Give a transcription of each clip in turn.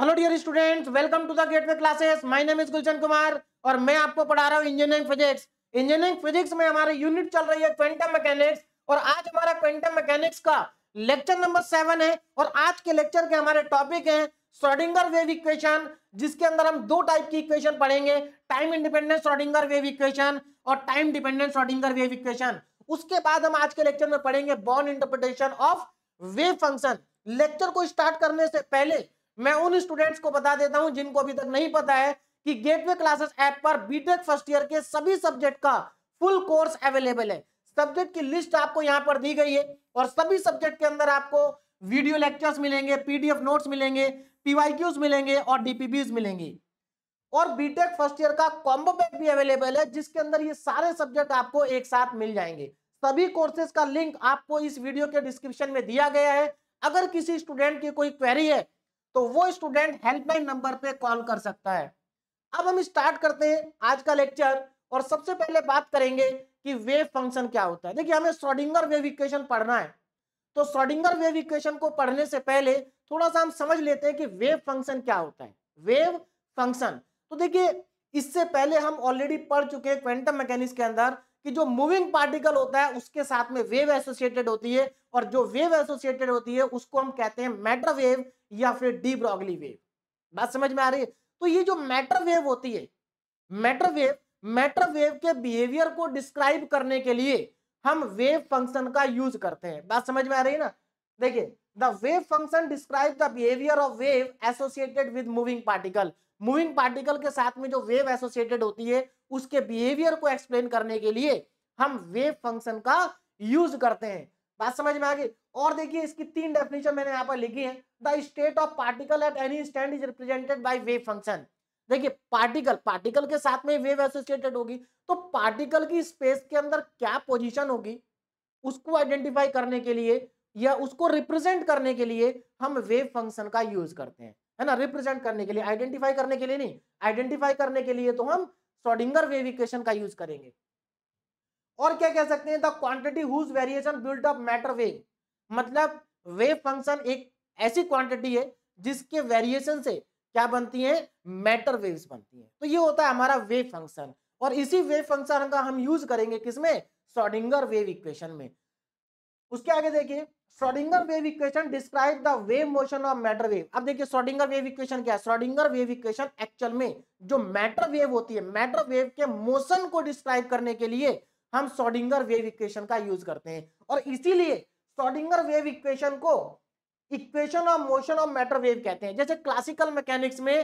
Hello dear students welcome to the Gateway classes my name is Gulshan Kumar और मैं आपको पढ़ा रहा हूँ इंजीनियरिंग फिजिक्स इंजीनियरिंग फिजिक्स में हमारी यूनिट चल रही है क्वेंटम मैकेनिक्स और आज हमारा क्वेंटम मैकेनिक्स का लेक्चर नंबर सेवन है और आज के लेक्चर के हमारे टॉपिक है सोडिंगर वेव इक्वेशन जिसके अंदर हम दो टाइप की इक्वेशन पढ़ेंगे time independent Schrodinger wave equation और time dependent Schrodinger wave equation उसके बाद हम आज के लेक्चर में पढ़ेंगे Born interpretation of wave function lecture को स्टार्ट करने से पहले मैं उन स्टूडेंट्स को बता देता हूं जिनको अभी तक नहीं पता है कि गेटवे क्लासेस ऐप पर बीटेक फर्स्ट ईयर के सभी सब्जेक्ट का फुल कोर्स अवेलेबल है सब्जेक्ट की लिस्ट आपको यहाँ पर दी गई है और सभी सब्जेक्ट के अंदर आपको वीडियो लेक्चर्स मिलेंगे पीडीएफ नोट्स मिलेंगे पीवाईक्यूज मिलेंगे और डीपीबीज मिलेंगे और बीटेक फर्स्ट ईयर का कॉम्बो पैक भी अवेलेबल है जिसके अंदर ये सारे सब्जेक्ट आपको एक साथ मिल जाएंगे सभी कोर्सेज का लिंक आपको इस वीडियो के डिस्क्रिप्शन में दिया गया है अगर किसी स्टूडेंट की कोई क्वेरी है तो वो स्टूडेंट हेल्पलाइन नंबर पे कॉल कर सकता है अब हम स्टार्ट करते हैं आज का लेक्चर और सबसे पहले बात करेंगे कि वेव फंक्शन क्या होता है देखिए हमें सोडिंगर वेव इक्वेशन पढ़ना है तो सोडिंगर वेव इक्वेशन को पढ़ने से पहले थोड़ा सा हम समझ लेते हैं कि वेव फंक्शन क्या होता है वेव फंक्शन तो देखिए इससे पहले हम ऑलरेडी पढ़ चुके हैं क्वेंटम मैकेनिक्स के अंदर कि जो मूविंग पार्टिकल होता है उसके साथ में वेव एसोसिएटेड होती है और जो वेव एसोसिएटेड होती है उसको हम कहते हैं मैटर वेव या फिर डी ब्रॉगली वेव बात समझ में आ रही है तो ये जो मैटर वेव होती है मैटर वेव मैटर वेव के बिहेवियर को डिस्क्राइब करने के लिए हम वेव फंक्शन का यूज करते हैं बात समझ में आ रही है ना देखिए the wave function describe the behaviour of wave associated with moving particle moving particle के साथ में जो वेव एसोसिएटेड होती है उसके बिहेवियर को एक्सप्लेन करने के लिए हम वेव फंक्शन का यूज करते हैं बात समझ में आ गई और देखिए इसकी तीन डेफिनेशन मैंने यहाँ पर लिखी है the state of particle at any instant is represented by wave function देखिए पार्टिकल पार्टिकल के साथ में वेव एसोसिएटेड होगी तो पार्टिकल की स्पेस के अंदर क्या पोजीशन होगी उसको आइडेंटिफाई करने के लिए या उसको रिप्रेजेंट करने के लिए हम वेव फंक्शन का यूज करते हैं है ना रिप्रेजेंट करने के लिए आइडेंटिफाई करने के लिए नहीं आइडेंटिफाई करने के लिए तो हम सोडिंगर वेव इक्वेशन का यूज करेंगे और क्या कह सकते हैं the quantity whose variation build up matter wave मतलब वेव फंक्शन एक ऐसी क्वांटिटी है जिसके वेरिएशन से क्या बनती है मैटर वेव्स बनती है तो ये होता है हमारा वेव फंक्शन और इसी वेव फंक्शन का हम यूज करेंगे किसमें सोडिंगर वेव इक्वेशन में उसके आगे देखिए Schrodinger wave equation describe the wave motion of matter wave अब देखिए श्रोडिंगर वेव इक्वेशन क्या है श्रोडिंगर वेव इक्वेशन एक्चुअल में जो मैटर वेव होती है मैटर वेव के मोशन को डिस्क्राइब करने के लिए हम श्रोडिंगर वेव इक्वेशन का यूज करते हैं और इसीलिए श्रोडिंगर वेव इक्वेशन को equation of motion of matter wave कहते हैं जैसे क्लासिकल मैकेनिक्स में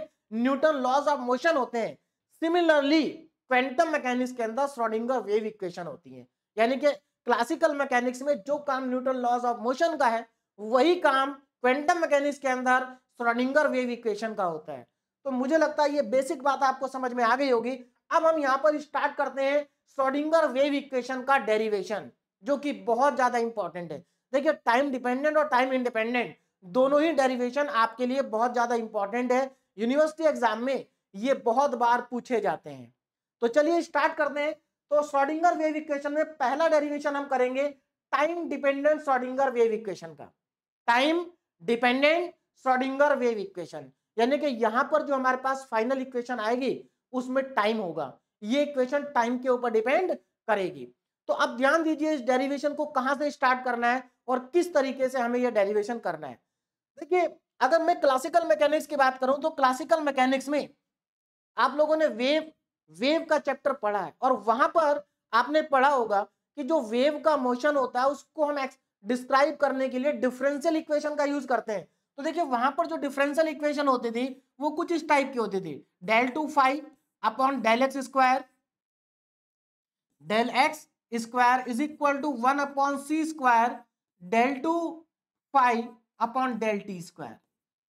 न्यूटन लॉज ऑफ मोशन होते हैं सिमिलरली क्वेंटम मैकेनिक्स के अंदर श्रोडिंगर वेव इक्वेशन होती है यानी कि क्लासिकल मैकेनिक्स में जो काम न्यूटन लॉज ऑफ मोशन का है वही काम क्वेंटम मैकेनिक्स के अंदर स्रोडिंगर वेव इक्वेशन का होता है तो मुझे लगता है ये बेसिक बात आपको समझ में आ गई होगी अब हम यहाँ पर स्टार्ट करते हैं स्रोडिंगर वेव इक्वेशन का डेरिवेशन जो कि बहुत ज्यादा इंपॉर्टेंट है देखिए टाइम डिपेंडेंट और टाइम इंडिपेंडेंट दोनों ही डेरिवेशन आपके लिए बहुत ज्यादा इंपॉर्टेंट है यूनिवर्सिटी एग्जाम में ये बहुत बार पूछे जाते हैं तो चलिए स्टार्ट करते हैं तो श्रोडिंगर वेव इक्वेशन में पहला डेरिवेशन हम करेंगे time dependent Schrodinger wave equation का time dependent Schrodinger wave equation यानी कि यहां पर जो हमारे पास फाइनल इक्वेशन आएगी उसमें टाइम होगा ये इक्वेशन टाइम के ऊपर डिपेंड करेगी तो अब ध्यान दीजिए इस डेरिवेशन को कहाँ से स्टार्ट करना है और किस तरीके से हमें यह डेरिवेशन करना है देखिए अगर मैं क्लासिकल मैकेनिक्स की बात करूं तो क्लासिकल मैकेनिक्स में आप लोगों ने वेव वेव का चैप्टर पढ़ा है और वहां पर आपने पढ़ा होगा कि जो वेव का मोशन होता है उसको हम डिस्क्राइब करने के लिए डिफरेंशियल इक्वेशन का यूज करते हैं तो देखिए वहां पर जो डिफरेंशियल इक्वेशन होती थी वो कुछ इस टाइप की होती थी del two five upon del x square del x square is equal to one upon c square del two five upon del t square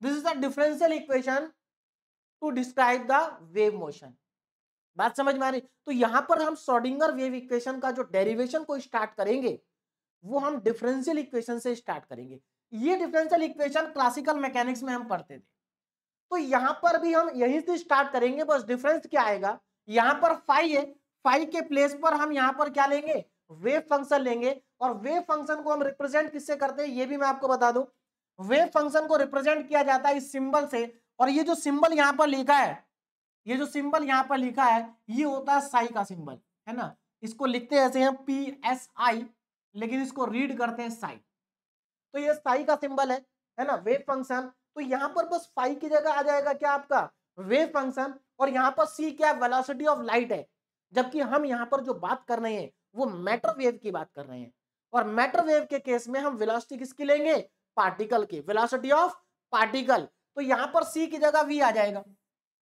this is the differential equation to describe the wave motion बात समझ में आ रही तो यहां पर हम Schrodinger wave equation का जो डेरिवेशन को स्टार्ट करेंगे वो हम डिफरेंशियल इक्वेशन से स्टार्ट करेंगे ये डिफरेंशियल इक्वेशन क्लासिकल मैकेनिक्स में हम पढ़ते थे तो यहां पर भी हम यहीं से स्टार्ट करेंगे बस डिफरेंस क्या आएगा यहां पर फाइव है फाइव के प्लेस पर हम यहां पर क्या लेंगे वेव फंक्शन लेंगे और वेव फंक्शन को हम रिप्रेजेंट किससे करते हैं ये भी मैं आपको बता दूं वेव फंक्शन को रिप्रेजेंट किया जाता है इस सिंबल से और ये जो सिंबल यहां पर लिखा है ये जो सिंबल यहाँ पर लिखा है ये होता है साई का सिंबल है ना इसको लिखते ऐसे हैं पी एस आई लेकिन इसको रीड करते हैं साई तो ये साई का सिंबल है है ना वेव फंक्शन तो यहाँ पर बस फाई की जगह आ जाएगा क्या आपका वेव फंक्शन और यहाँ पर सी क्या वेलोसिटी ऑफ लाइट है जबकि हम यहाँ पर जो बात कर रहे हैं वो मैटर वेव की बात कर रहे हैं और मैटर वेव के केस में हम वेलोसिटी किसकी लेंगे पार्टिकल की वेलोसिटी ऑफ पार्टिकल तो यहाँ पर सी की जगह वी आ जाएगा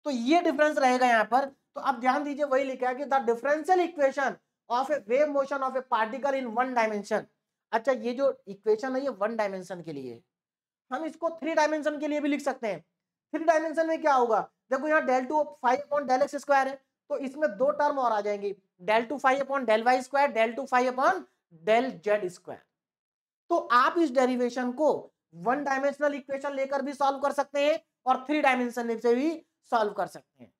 तो ये डिफरेंस रहेगा यहाँ पर तो आप ध्यान दीजिए वही लिखा है कि the differential equation of a wave motion of a particle in one dimension अच्छा ये जो इक्वेशन है ये वन डायमेंशन के लिए हम इसको थ्री डायमेंशन के लिए भी लिख सकते हैं थ्री डायमेंशन में क्या होगा देखो यहाँ del two five upon del x square है तो इसमें दो टर्म और आ जाएंगे del two five upon del y square del two five upon del z square तो आप इस डेरिवेशन को वन डायमेंशनल इक्वेशन लेकर भी सॉल्व कर सकते हैं और थ्री डायमेंशन से भी सॉल्व कर सकते हैं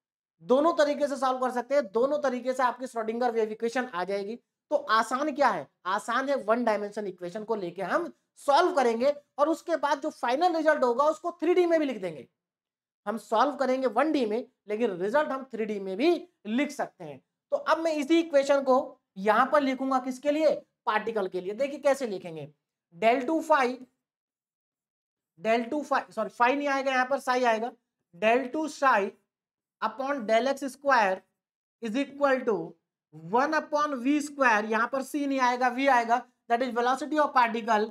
दोनों तरीके से सॉल्व कर सकते हैं दोनों तरीके से आपकी स्ट्रोडिंगर वेव इक्वेशन आ जाएगी तो आसान क्या है आसान है वन डायमेंशन इक्वेशन को लेके हम सॉल्व करेंगे और उसके बाद जो फाइनल रिजल्ट होगा उसको थ्री में भी लिख देंगे हम सॉल्व करेंगे वन डी में लेकिन रिजल्ट हम थ्री में भी लिख सकते हैं तो अब मैं इसी इक्वेशन को यहां पर लिखूंगा किसके लिए पार्टिकल के लिए देखिए कैसे लिखेंगे del two five del two five sorry five नहीं आएगा यहां पर साई आएगा del two psi upon del x square is equal to one upon v square यहां पर सी नहीं आएगा वी आएगा that is velocity of particle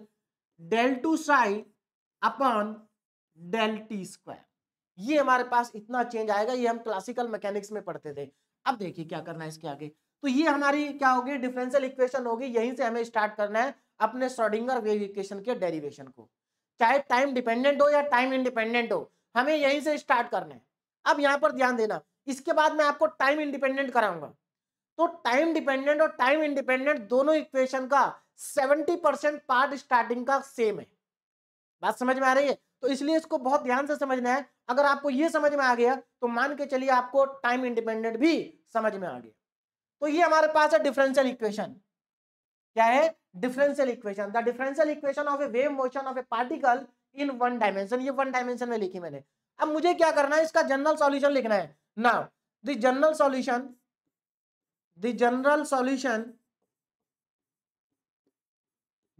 del two psi upon del t square ये हमारे पास इतना चेंज आएगा ये हम क्लासिकल मैकेनिक्स में पढ़ते थे अब देखिए क्या करना है इसके आगे तो ये हमारी क्या होगी डिफरेंशियल इक्वेशन होगी यहीं से हमें स्टार्ट करना है अपने सोडिंगर वेव इक्वेशन के डेरिवेशन को चाहे टाइम डिपेंडेंट हो या टाइम इंडिपेंडेंट हो हमें यहीं से स्टार्ट करना है अब यहाँ पर ध्यान देना इसके बाद मैं आपको टाइम इंडिपेंडेंट कराऊंगा तो टाइम डिपेंडेंट और टाइम इंडिपेंडेंट दोनों इक्वेशन का 70 परसेंट पार्ट स्टार्टिंग का सेम है बात समझ में आ रही है तो इसलिए इसको बहुत ध्यान से समझना है अगर आपको यह समझ में आ गया तो मान के चलिए आपको टाइम इंडिपेंडेंट भी समझ में आ गया तो ये हमारे पास है डिफरेंशियल इक्वेशन क्या है differential equation the differential equation of a wave motion of a particle in one dimension ये वन डायमेंशन में लिखी मैंने अब मुझे क्या करना है इसका जनरल सॉल्यूशन लिखना है now the general solution the general solution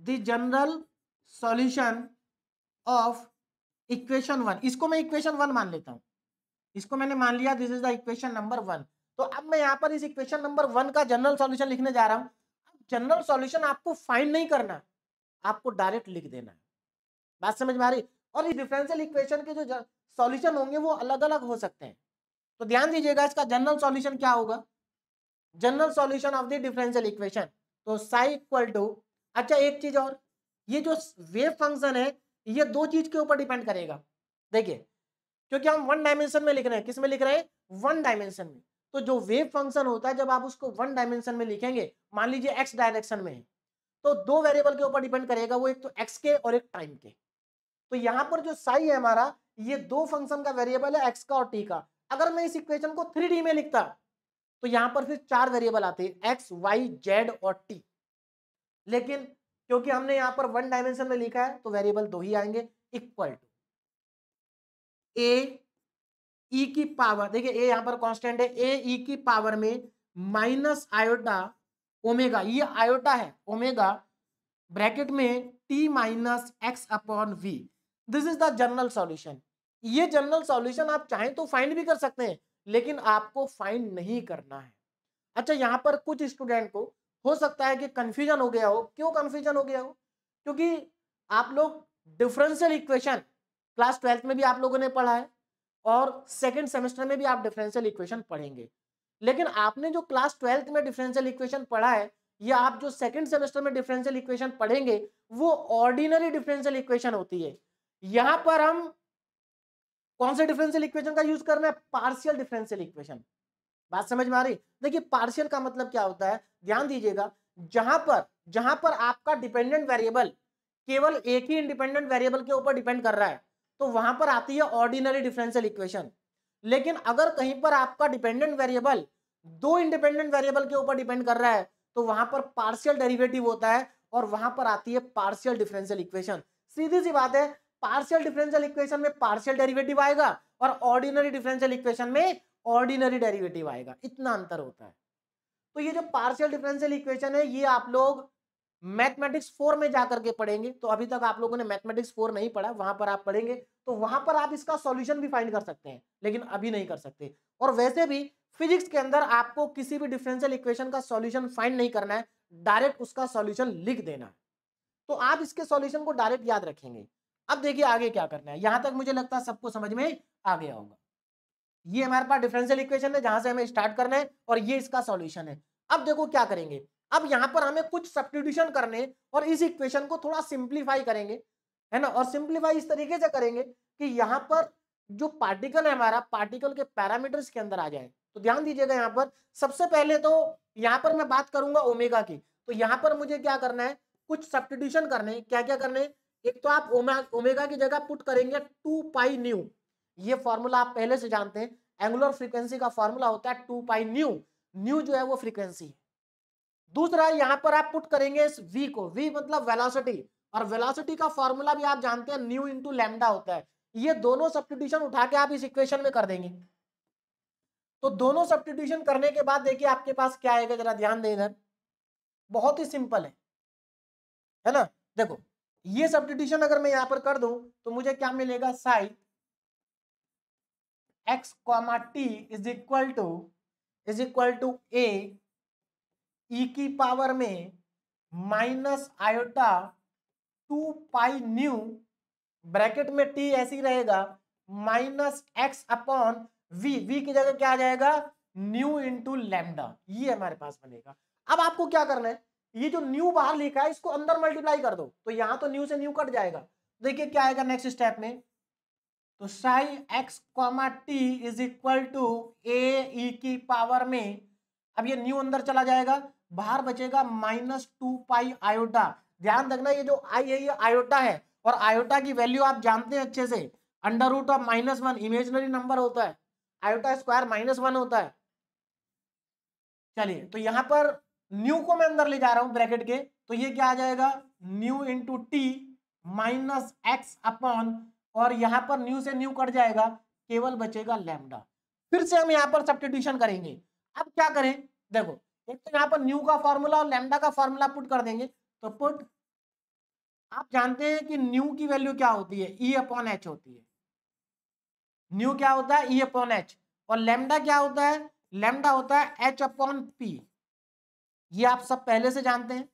the general solution of equation one इसको मैं इक्वेशन वन मान लेता हूं इसको मैंने मान लिया this is the equation number one तो अब मैं यहां पर इस इक्वेशन नंबर वन का जनरल सॉल्यूशन लिखने जा रहा हूं जनरल सॉल्यूशन आपको फाइंड नहीं करना आपको डायरेक्ट लिख देना है बात समझ में आ रही और ये डिफरेंशियल इक्वेशन के जो सॉल्यूशन होंगे वो अलग अलग हो सकते हैं तो ध्यान दीजिएगा इसका जनरल सॉल्यूशन क्या होगा general solution of the differential equation तो साई इक्वल टू अच्छा एक चीज और ये जो वेव फंक्शन है ये दो चीज के ऊपर डिपेंड करेगा देखिए क्योंकि हम वन डायमेंशन में लिख रहे हैं किस में लिख रहे हैं वन डायमेंशन में तो जो वेव फंक्शन होता है जब आप उसको वन डायमेंशन में लिखेंगे मान लीजिए एक्स डायरेक्शन में तो दो वेरिएबल के ऊपर डिपेंड करेगा वो एक तो एक्स के और एक टाइम के तो यहाँ पर जो साई है हमारा ये दो फंक्शन का वेरिएबल है एक्स का और टी का अगर मैं इस इक्वेशन को थ्री में लिखता तो यहाँ पर फिर चार वेरिएबल आते एक्स वाई जेड और टी लेकिन क्योंकि हमने यहाँ पर वन डायमेंशन में लिखा है तो वेरिएबल दो ही आएंगे इक्वल टू ए ई की पावर देखिए ए यहां पर कांस्टेंट है ए ई e की पावर में माइनस आयोटा ओमेगा ये आयोटा है ओमेगा ब्रैकेट में t minus x upon v this is the general solution ये जनरल सॉल्यूशन आप चाहें तो फाइंड भी कर सकते हैं लेकिन आपको फाइंड नहीं करना है अच्छा यहाँ पर कुछ स्टूडेंट को हो सकता है कि कन्फ्यूजन हो गया हो क्यों कन्फ्यूजन हो गया हो क्योंकि आप लोग डिफरेंशियल इक्वेशन क्लास ट्वेल्थ में भी आप लोगों ने पढ़ा है और सेकेंड सेमेस्टर में भी आप डिफरेंशियल इक्वेशन पढ़ेंगे लेकिन आपने जो क्लास ट्वेल्थ में डिफरेंशियल इक्वेशन पढ़ा है या आप जो सेकेंड सेमेस्टर में डिफरेंशियल इक्वेशन पढ़ेंगे वो ऑर्डिनरी डिफरेंशियल इक्वेशन होती है यहां पर हम कौन से डिफरेंशियल इक्वेशन का यूज करना है पार्शियल डिफरेंशियल इक्वेशन बात समझ में आ रही देखिए पार्शियल का मतलब क्या होता है ध्यान दीजिएगा जहां पर जहां पर आपका डिपेंडेंट वेरिएबल केवल एक ही इंडिपेंडेंट वेरिएबल के ऊपर डिपेंड कर रहा है तो वहां पर आती है ऑर्डिनरी डिफरेंशियल इक्वेशन लेकिन अगर कहीं पर आपका डिपेंडेंट वेरिएबल दो इंडिपेंडेंट वेरिएबल के ऊपर डिपेंड कर रहा है तो वहां पर पार्शियल डेरिवेटिव होता है और वहां पर आती है पार्शियल डिफरेंशियल इक्वेशन सीधी सी बात है पार्शियल डिफरेंशियल इक्वेशन में पार्शियल डेरिवेटिव आएगा और ऑर्डिनरी डिफरेंशियल इक्वेशन में ऑर्डिनरी डेरिवेटिव आएगा इतना अंतर होता है तो ये जो पार्शियल डिफरेंशियल इक्वेशन है ये आप लोग मैथमेटिक्स फोर में जाकर के पढ़ेंगे तो अभी तक आप लोगों ने मैथमेटिक्स फोर नहीं पढ़ा वहां पर आप पढ़ेंगे तो वहां पर आप इसका सॉल्यूशन भी फाइंड कर सकते हैं लेकिन अभी नहीं कर सकते और वैसे भी फिजिक्स के अंदर आपको किसी भी डिफरेंशियल इक्वेशन का सॉल्यूशन फाइंड नहीं करना है डायरेक्ट उसका सॉल्यूशन लिख देना है तो आप इसके सॉल्यूशन को डायरेक्ट याद रखेंगे अब देखिए आगे क्या करना है यहां तक मुझे लगता है सबको समझ में आ गया होगा ये हमारे पास डिफरेंशियल इक्वेशन है जहां से हमें स्टार्ट करना है और ये इसका सॉल्यूशन है अब देखो क्या करेंगे अब यहाँ पर हमें कुछ सब्सटीट्यूशन करने और इस इक्वेशन को थोड़ा सिंप्लीफाई करेंगे है ना और सिंप्लीफाई इस तरीके से करेंगे कि यहाँ पर जो पार्टिकल है हमारा पार्टिकल के पैरामीटर्स के अंदर आ जाए तो ध्यान दीजिएगा यहाँ पर सबसे पहले तो यहाँ पर मैं बात करूंगा ओमेगा की तो यहाँ पर मुझे क्या करना है कुछ सब्सटीट्यूशन करने क्या क्या करने एक तो आप ओमेगा की जगह पुट करेंगे टू पाई न्यू ये फॉर्मूला आप पहले से जानते हैं एंगुलर फ्रीक्वेंसी का फॉर्मूला होता है टू पाई न्यू न्यू जो है वो फ्रीक्वेंसी है दूसरा यहाँ पर आप पुट करेंगे इस v को v मतलब वेलोसिटी और वेलोसिटी का फॉर्मूला भी आप जानते हैं न्यू इंटू लेमडा होता है ये दोनों सब्सटीट्यूशन उठा के आप इस इक्वेशन में कर देंगे तो दोनों सब्सटीट्यूशन करने के बाद देखिए आपके पास क्या आएगा जरा ध्यान दें इधर बहुत ही सिंपल है है ना देखो ये सब्सटीट्यूशन अगर मैं यहां पर कर दूं तो मुझे क्या मिलेगा psi x comma t is equal to is equal to a की पावर में minus iota two pi nu bracket में टी ऐसी रहेगा minus x upon v v की जगह क्या आ जाएगा न्यू इंटू लेमडा ये हमारे पास बनेगा अब आपको क्या करना है ये जो न्यू बाहर लिखा है इसको अंदर मल्टीप्लाई कर दो तो यहाँ तो न्यू से न्यू कट जाएगा देखिए क्या आएगा नेक्स्ट स्टेप में तो psi x comma t is equal to a की पावर में अब ये न्यू अंदर चला जाएगा बाहर बचेगा माइनस टू पाई आयोटा ध्यान रखना ये जो आई है ये आयोटा है और आयोटा की वैल्यू आप जानते हैं अच्छे से under root of minus one imaginary number होता है आयोटा स्क्वायर माइनस वन होता है चलिए तो यहाँ पर न्यू को मैं अंदर ले जा रहा हूं ब्रैकेट के तो ये क्या आ जाएगा nu into t minus x upon और यहां पर न्यू से न्यू कट जाएगा केवल बचेगा लेमडा फिर से हम यहाँ पर सब्सटीट्यूशन करेंगे अब क्या करें देखो एक तो यहाँ पर न्यू का फॉर्मूला और लेमडा का फॉर्मूला पुट कर देंगे तो पुट आप जानते हैं कि न्यू की वैल्यू क्या होती है ई अपॉन एच होती है न्यू क्या होता है ई अपॉन एच और लेमडा क्या होता है लेमडा होता है एच अपॉन पी ये आप सब पहले से जानते हैं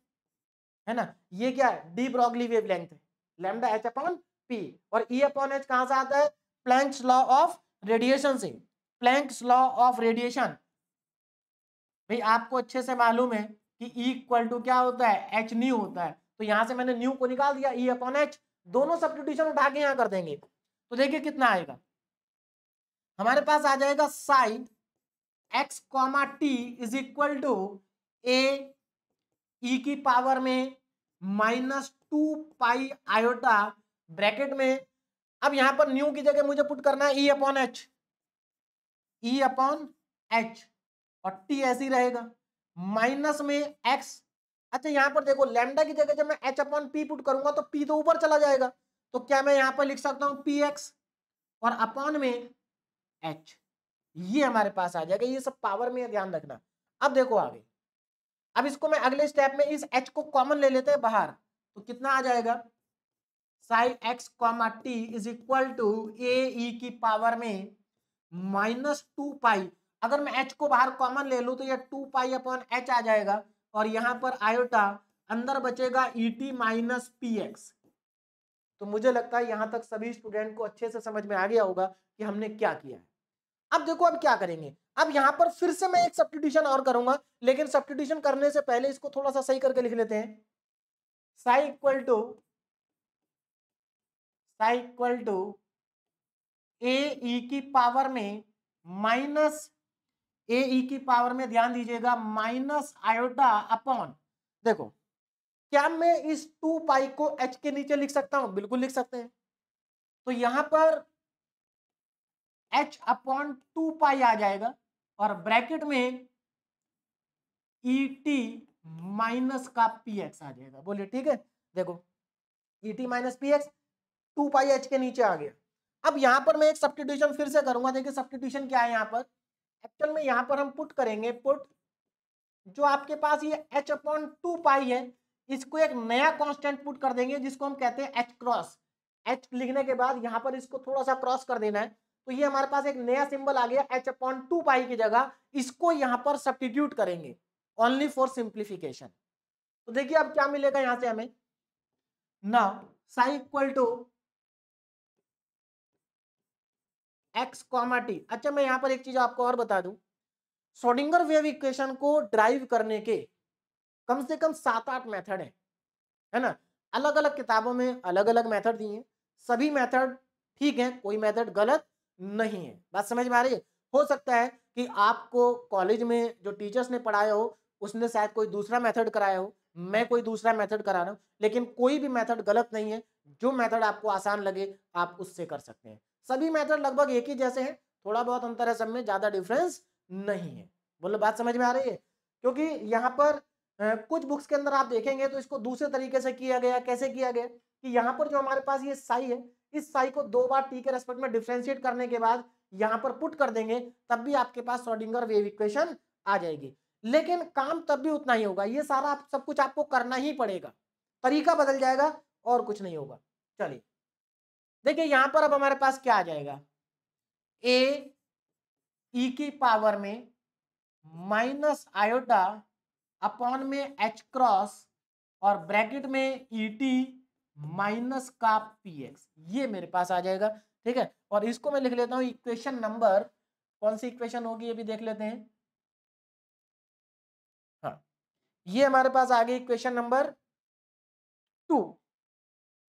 है ना ये क्या है de Broglie wavelength lambda h upon p और ई अपॉन एच कहां से आता है प्लैंक्स लॉ ऑफ रेडिएशन से प्लैंक्स लॉ ऑफ रेडिएशन भाई आपको अच्छे से मालूम है कि ई इक्वल टू क्या होता है एच न्यू होता है तो यहां से मैंने न्यू को निकाल दिया ई अपॉन एच दोनों सब्सिट्यूशन उठा के यहां कर देंगे तो देखिए कितना आएगा हमारे पास आ जाएगा psi x comma t is equal to A e e की पावर में minus two pi iota bracket में अब यहां पर न्यू की जगह मुझे पुट करना है e upon h e upon h और टी ऐसे ही रहेगा माइनस में एक्स अच्छा यहां पर देखो लैम्डा की जगह जब मैं एच अपॉन पी पुट करूंगा तो पी तो ऊपर चला जाएगा तो क्या मैं यहाँ पर लिख सकता हूं पी एक्स और अपॉन में एच ये हमारे पास आ जाएगा ये सब पावर में ध्यान रखना अब देखो आगे अब इसको मैं अगले स्टेप में इस एच को कॉमन ले लेते हैं बाहर तो कितना आ जाएगा psi x comma t is equal to a की पावर में माइनस टू पाई अगर मैं एच को बाहर कॉमन ले लू तो ये टू पाई अपॉन एच आ जाएगा और यहाँ पर आयोटा अंदर बचेगा e t minus p x तो मुझे लगता है यहाँ तक सभी स्टूडेंट को अच्छे से समझ में आ गया होगा कि हमने क्या किया है अब देखो अब क्या करेंगे अब यहाँ पर फिर से मैं एक सब्सटीट्यूशन और करूंगा लेकिन सब्सटीट्यूशन करने से पहले इसको थोड़ा सा सही करके लिख लेते हैं psi equal to psi equal to A e की पावर में माइनस ए ई की पावर में ध्यान दीजिएगा माइनस आयोटा अपॉन देखो क्या मैं इस टू पाई को एच के नीचे लिख सकता हूं बिल्कुल लिख सकते हैं तो यहां पर एच अपॉन टू पाई आ जाएगा और ब्रैकेट में ई e टी माइनस का पी एक्स आ जाएगा बोलिए ठीक है देखो e e t minus p x two pi h के नीचे आ गया अब यहाँ पर मैं एक सब्सटीट्यूशन फिर से करूंगा देखिए सब्सटीट्यूशन क्या है यहाँ पर एक्चुअल में यहां पर हम पुट करेंगे पुट जो आपके पास ये एच अपॉन टू पाई है इसको एक नया कांस्टेंट पुट कर देंगे जिसको हम कहते हैं एच क्रॉस एच लिखने के बाद यहाँ पर इसको थोड़ा सा क्रॉस कर देना है तो ये हमारे पास एक नया सिंबल आ गया एच अपॉन टू पाई की जगह इसको यहाँ पर सब्टीट्यूट करेंगे ओनली फॉर सिंप्लीफिकेशन तो देखिए अब क्या मिलेगा यहां से हमें ना psi equal to x comma t अच्छा मैं यहां पर एक चीज आपको और बता दू सोडिंगर वेव इक्वेशन को ड्राइव करने के कम से कम सात आठ मेथड है है ना अलग अलग किताबों में अलग अलग मेथड दिए हैं सभी मेथड ठीक हैं कोई मेथड गलत नहीं है बात समझ में आ रही है हो सकता है कि आपको कॉलेज में जो टीचर्स ने पढ़ाया हो उसने शायद कोई दूसरा मेथड कराया हो मैं कोई दूसरा मेथड करा रहा हूँ लेकिन कोई भी मेथड गलत नहीं है जो मेथड आपको आसान लगे आप उससे कर सकते हैं सभी मेथड लगभग एक ही जैसे हैं थोड़ा बहुत अंतर है सब में ज़्यादा डिफरेंस नहीं है बोलो बात समझ में आ रही है क्योंकि यहाँ पर कुछ बुक्स के अंदर आप देखेंगे तो इसको दूसरे तरीके से किया गया कैसे किया गया कि यहाँ पर जो हमारे पास ये साई है इस साई को दो बार टी के रेस्पेक्ट में डिफ्रेंशिएट करने के बाद यहाँ पर पुट कर देंगे तब भी आपके पास सोडिंगर वेव इक्वेशन आ जाएगी लेकिन काम तब भी उतना ही होगा ये सारा आप सब कुछ आपको करना ही पड़ेगा तरीका बदल जाएगा और कुछ नहीं होगा चलिए देखिए यहां पर अब हमारे पास क्या आ जाएगा ए ई e की पावर में माइनस आयोटा अपॉन में एच क्रॉस और ब्रैकेट में ई e टी माइनस का पी एक्स ये मेरे पास आ जाएगा ठीक है और इसको मैं लिख लेता हूँ इक्वेशन नंबर कौन सी इक्वेशन होगी ये भी देख लेते हैं हाँ ये हमारे पास आ गई equation number two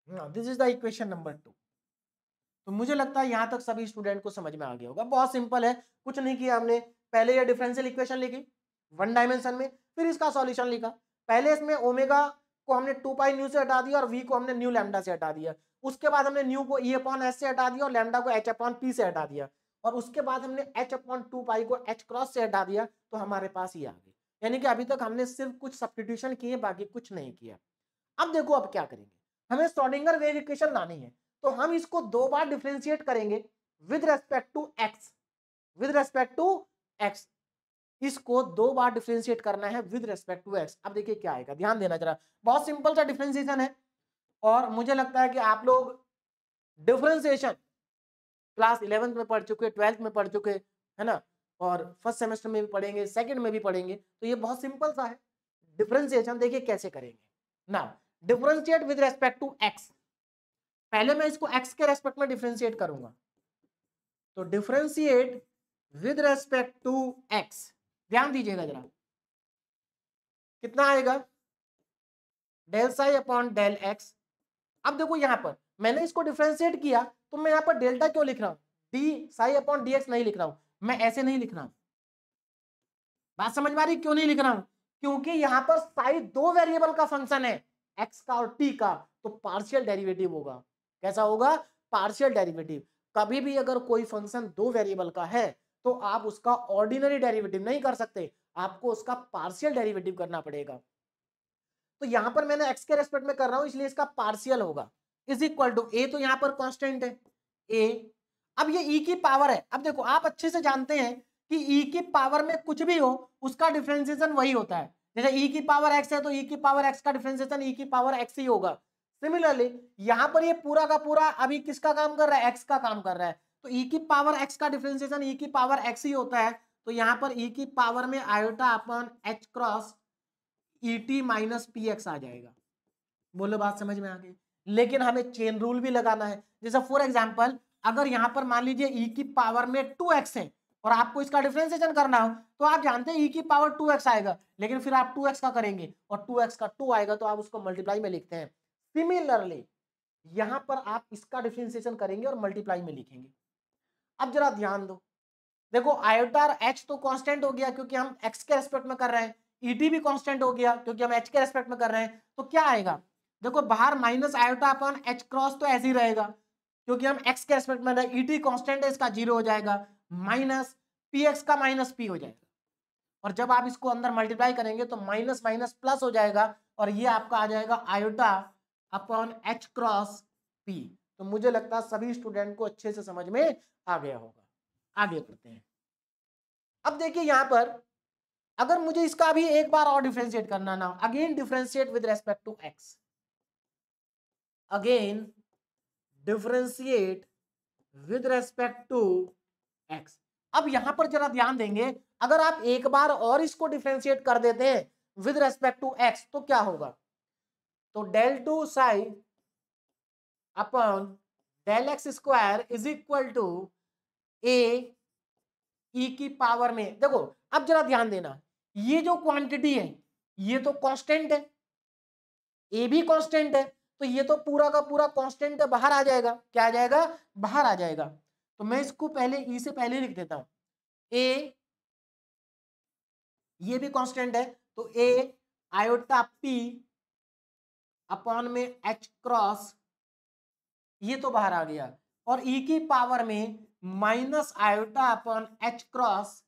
this is the equation number two तो मुझे लगता है यहां तक सभी स्टूडेंट को समझ में आ गया होगा बहुत सिंपल है कुछ नहीं किया हमने पहले ये डिफरेंशियल इक्वेशन लिखी वन डायमेंशन में फिर इसका सॉल्यूशन लिखा पहले इसमें ओमेगा को हमने टू पाई न्यू से हटा दिया और वी को हमने न्यू लेमडा से हटा दिया उसके बाद हमने न्यू को ई अपॉन एस से हटा दिया और लेमडा को एच अपॉन पी से हटा दिया और उसके बाद हमने एच अपॉन टू पाई को एच क्रॉस से हटा दिया तो हमारे पास ये आ गई यानी कि अभी तक हमने सिर्फ कुछ सब्सटीट्यूशन किए बाकी कुछ नहीं किया अब देखो अब क्या करेंगे हमें सॉडिंगर वेव इक्वेशन लानी है तो हम इसको दो बार डिफ्रेंशिएट करेंगे with respect to x with respect to x इसको दो बार डिफ्रेंशिएट करना है विद रेस्पेक्ट टू एक्स अब देखिए क्या आएगा ध्यान देना जरा बहुत सिंपल सा डिफ्रेंसिएशन है और मुझे लगता है कि आप लोग डिफ्रेंसिएशन क्लास इलेवेंथ में पढ़ चुके ट्वेल्थ में पढ़ चुके है ना और फर्स्ट सेमेस्टर में भी पढ़ेंगे सेकेंड में भी पढ़ेंगे तो ये बहुत सिंपल सा है डिफ्रेंसिएशन देखिए कैसे करेंगे ना differentiate with respect to x पहले मैं इसको एक्स के रेस्पेक्ट में डिफ्रेंशिएट करूंगा तो differentiate with respect to x ध्यान दीजिएगा जरा कितना आएगा del psi upon del x अब देखो यहां पर मैंने इसको डिफ्रेंशिएट किया तो मैं यहां पर डेल्टा क्यों लिख रहा हूं d psi upon d x नहीं लिख रहा हूं मैं ऐसे नहीं लिख रहा बात समझ में आ रही क्यों नहीं लिख रहा हूं क्योंकि यहां पर साई दो वेरिएबल का फंक्शन है एक्स का और टी का तो पार्शियल डेरिवेटिव होगा कैसा होगा पार्शियल डेरिवेटिव कभी भी अगर कोई फंक्शन दो वेरिएबल का है तो आप उसका ऑर्डिनरी डेरिवेटिव नहीं कर सकते आपको उसका पार्शियल डेरिवेटिव करना पड़ेगा तो यहां पर मैंने एक्स के रेस्पेक्ट में कर रहा हूं इसलिए इसका पार्शियल होगा इज इक्वल टू ए तो यहां पर कॉन्स्टेंट है ए अब ये ई e की पावर है अब देखो आप अच्छे से जानते हैं कि ई e की पावर में कुछ भी हो उसका डिफ्रेंसिएशन वही होता है जैसे ई e की पावर एक्स है तो ई e की पावर एक्स का डिफ्रेंसिएशन ई e की पावर एक्स ही होगा सिमिलरली यहां पर ये पूरा का पूरा अभी किसका काम कर रहा है एक्स का काम कर रहा है तो e की पावर x का डिफ्रेंसिएशन e की पावर x ही होता है तो यहाँ पर e की पावर में iota upon h cross e t minus p x आ जाएगा बोलो बात समझ में आ गई लेकिन हमें चेन रूल भी लगाना है जैसे फॉर एग्जाम्पल अगर यहाँ पर मान लीजिए e की पावर में टू एक्स है और आपको इसका डिफ्रेंसिएशन करना हो तो आप जानते हैं e की पावर टू एक्स आएगा लेकिन फिर आप टू एक्स का करेंगे और टू एक्स का टू आएगा तो आप उसको मल्टीप्लाई में लिखते हैं सिमिलरली यहां पर आप इसका डिफ्रेंसिएशन करेंगे और मल्टीप्लाई में लिखेंगे अब जरा ध्यान दो देखो आयोटार एच तो कांस्टेंट हो गया क्योंकि हम एक्स के रेस्पेक्ट में कर रहे हैं ईटी e भी कांस्टेंट हो गया क्योंकि हम एच के रेस्पेक्ट में कर रहे हैं तो क्या आएगा देखो बाहर minus iota upon h cross तो ऐसे ही रहेगा क्योंकि हम एक्स के रेस्पेक्ट में ईटी कॉन्स्टेंट e है इसका जीरो हो जाएगा माइनस पी एक्स का माइनस पी हो जाएगा और जब आप इसको अंदर मल्टीप्लाई करेंगे तो माइनस माइनस प्लस हो जाएगा और ये आपका आ जाएगा iota upon h cross p तो मुझे लगता है सभी स्टूडेंट को अच्छे से समझ में आ गया होगा आगे बढ़ते हैं अब देखिए यहां पर अगर मुझे इसका भी एक बार और डिफ्रेंशिएट करना ना again differentiate with respect to x again differentiate with respect to x अब यहां पर जरा ध्यान देंगे अगर आप एक बार और इसको डिफ्रेंशिएट कर देते हैं विद रेस्पेक्ट टू एक्स तो क्या होगा तो del two psi upon del x square is equal to A e की पावर में देखो अब जरा ध्यान देना ये जो क्वांटिटी है ये तो कांस्टेंट है ए भी कांस्टेंट है तो ये तो पूरा का पूरा कांस्टेंट है बाहर आ जाएगा क्या आ जाएगा बाहर आ जाएगा तो मैं इसको पहले ई e से पहले लिख देता हूं ए ये भी कांस्टेंट है तो ए आयोटा पी अपॉन में एच क्रॉस ये तो बाहर आ गया और ई e की पावर में minus iota upon h cross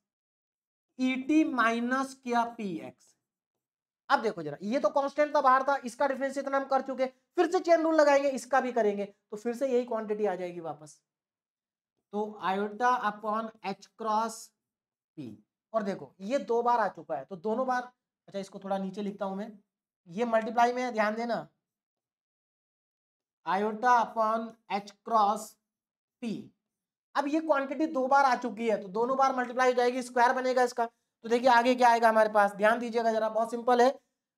e t minus किया पी एक्स अब देखो जरा ये तो कांस्टेंट था बाहर था इसका डिफरेंस इतना हम कर चुके फिर से चेन रूल लगाएंगे इसका भी करेंगे तो फिर से यही क्वांटिटी आ जाएगी वापस तो iota upon h cross p और देखो ये दो बार आ चुका है तो दोनों बार अच्छा इसको थोड़ा नीचे लिखता हूं मैं ये मल्टीप्लाई में ध्यान देना iota upon h cross p अब ये क्वांटिटी दो बार आ चुकी है तो दोनों बार मल्टीप्लाई हो जाएगी स्क्वायर बनेगा इसका तो देखिए आगे क्या आएगा हमारे पास ध्यान दीजिएगा जरा बहुत सिंपल है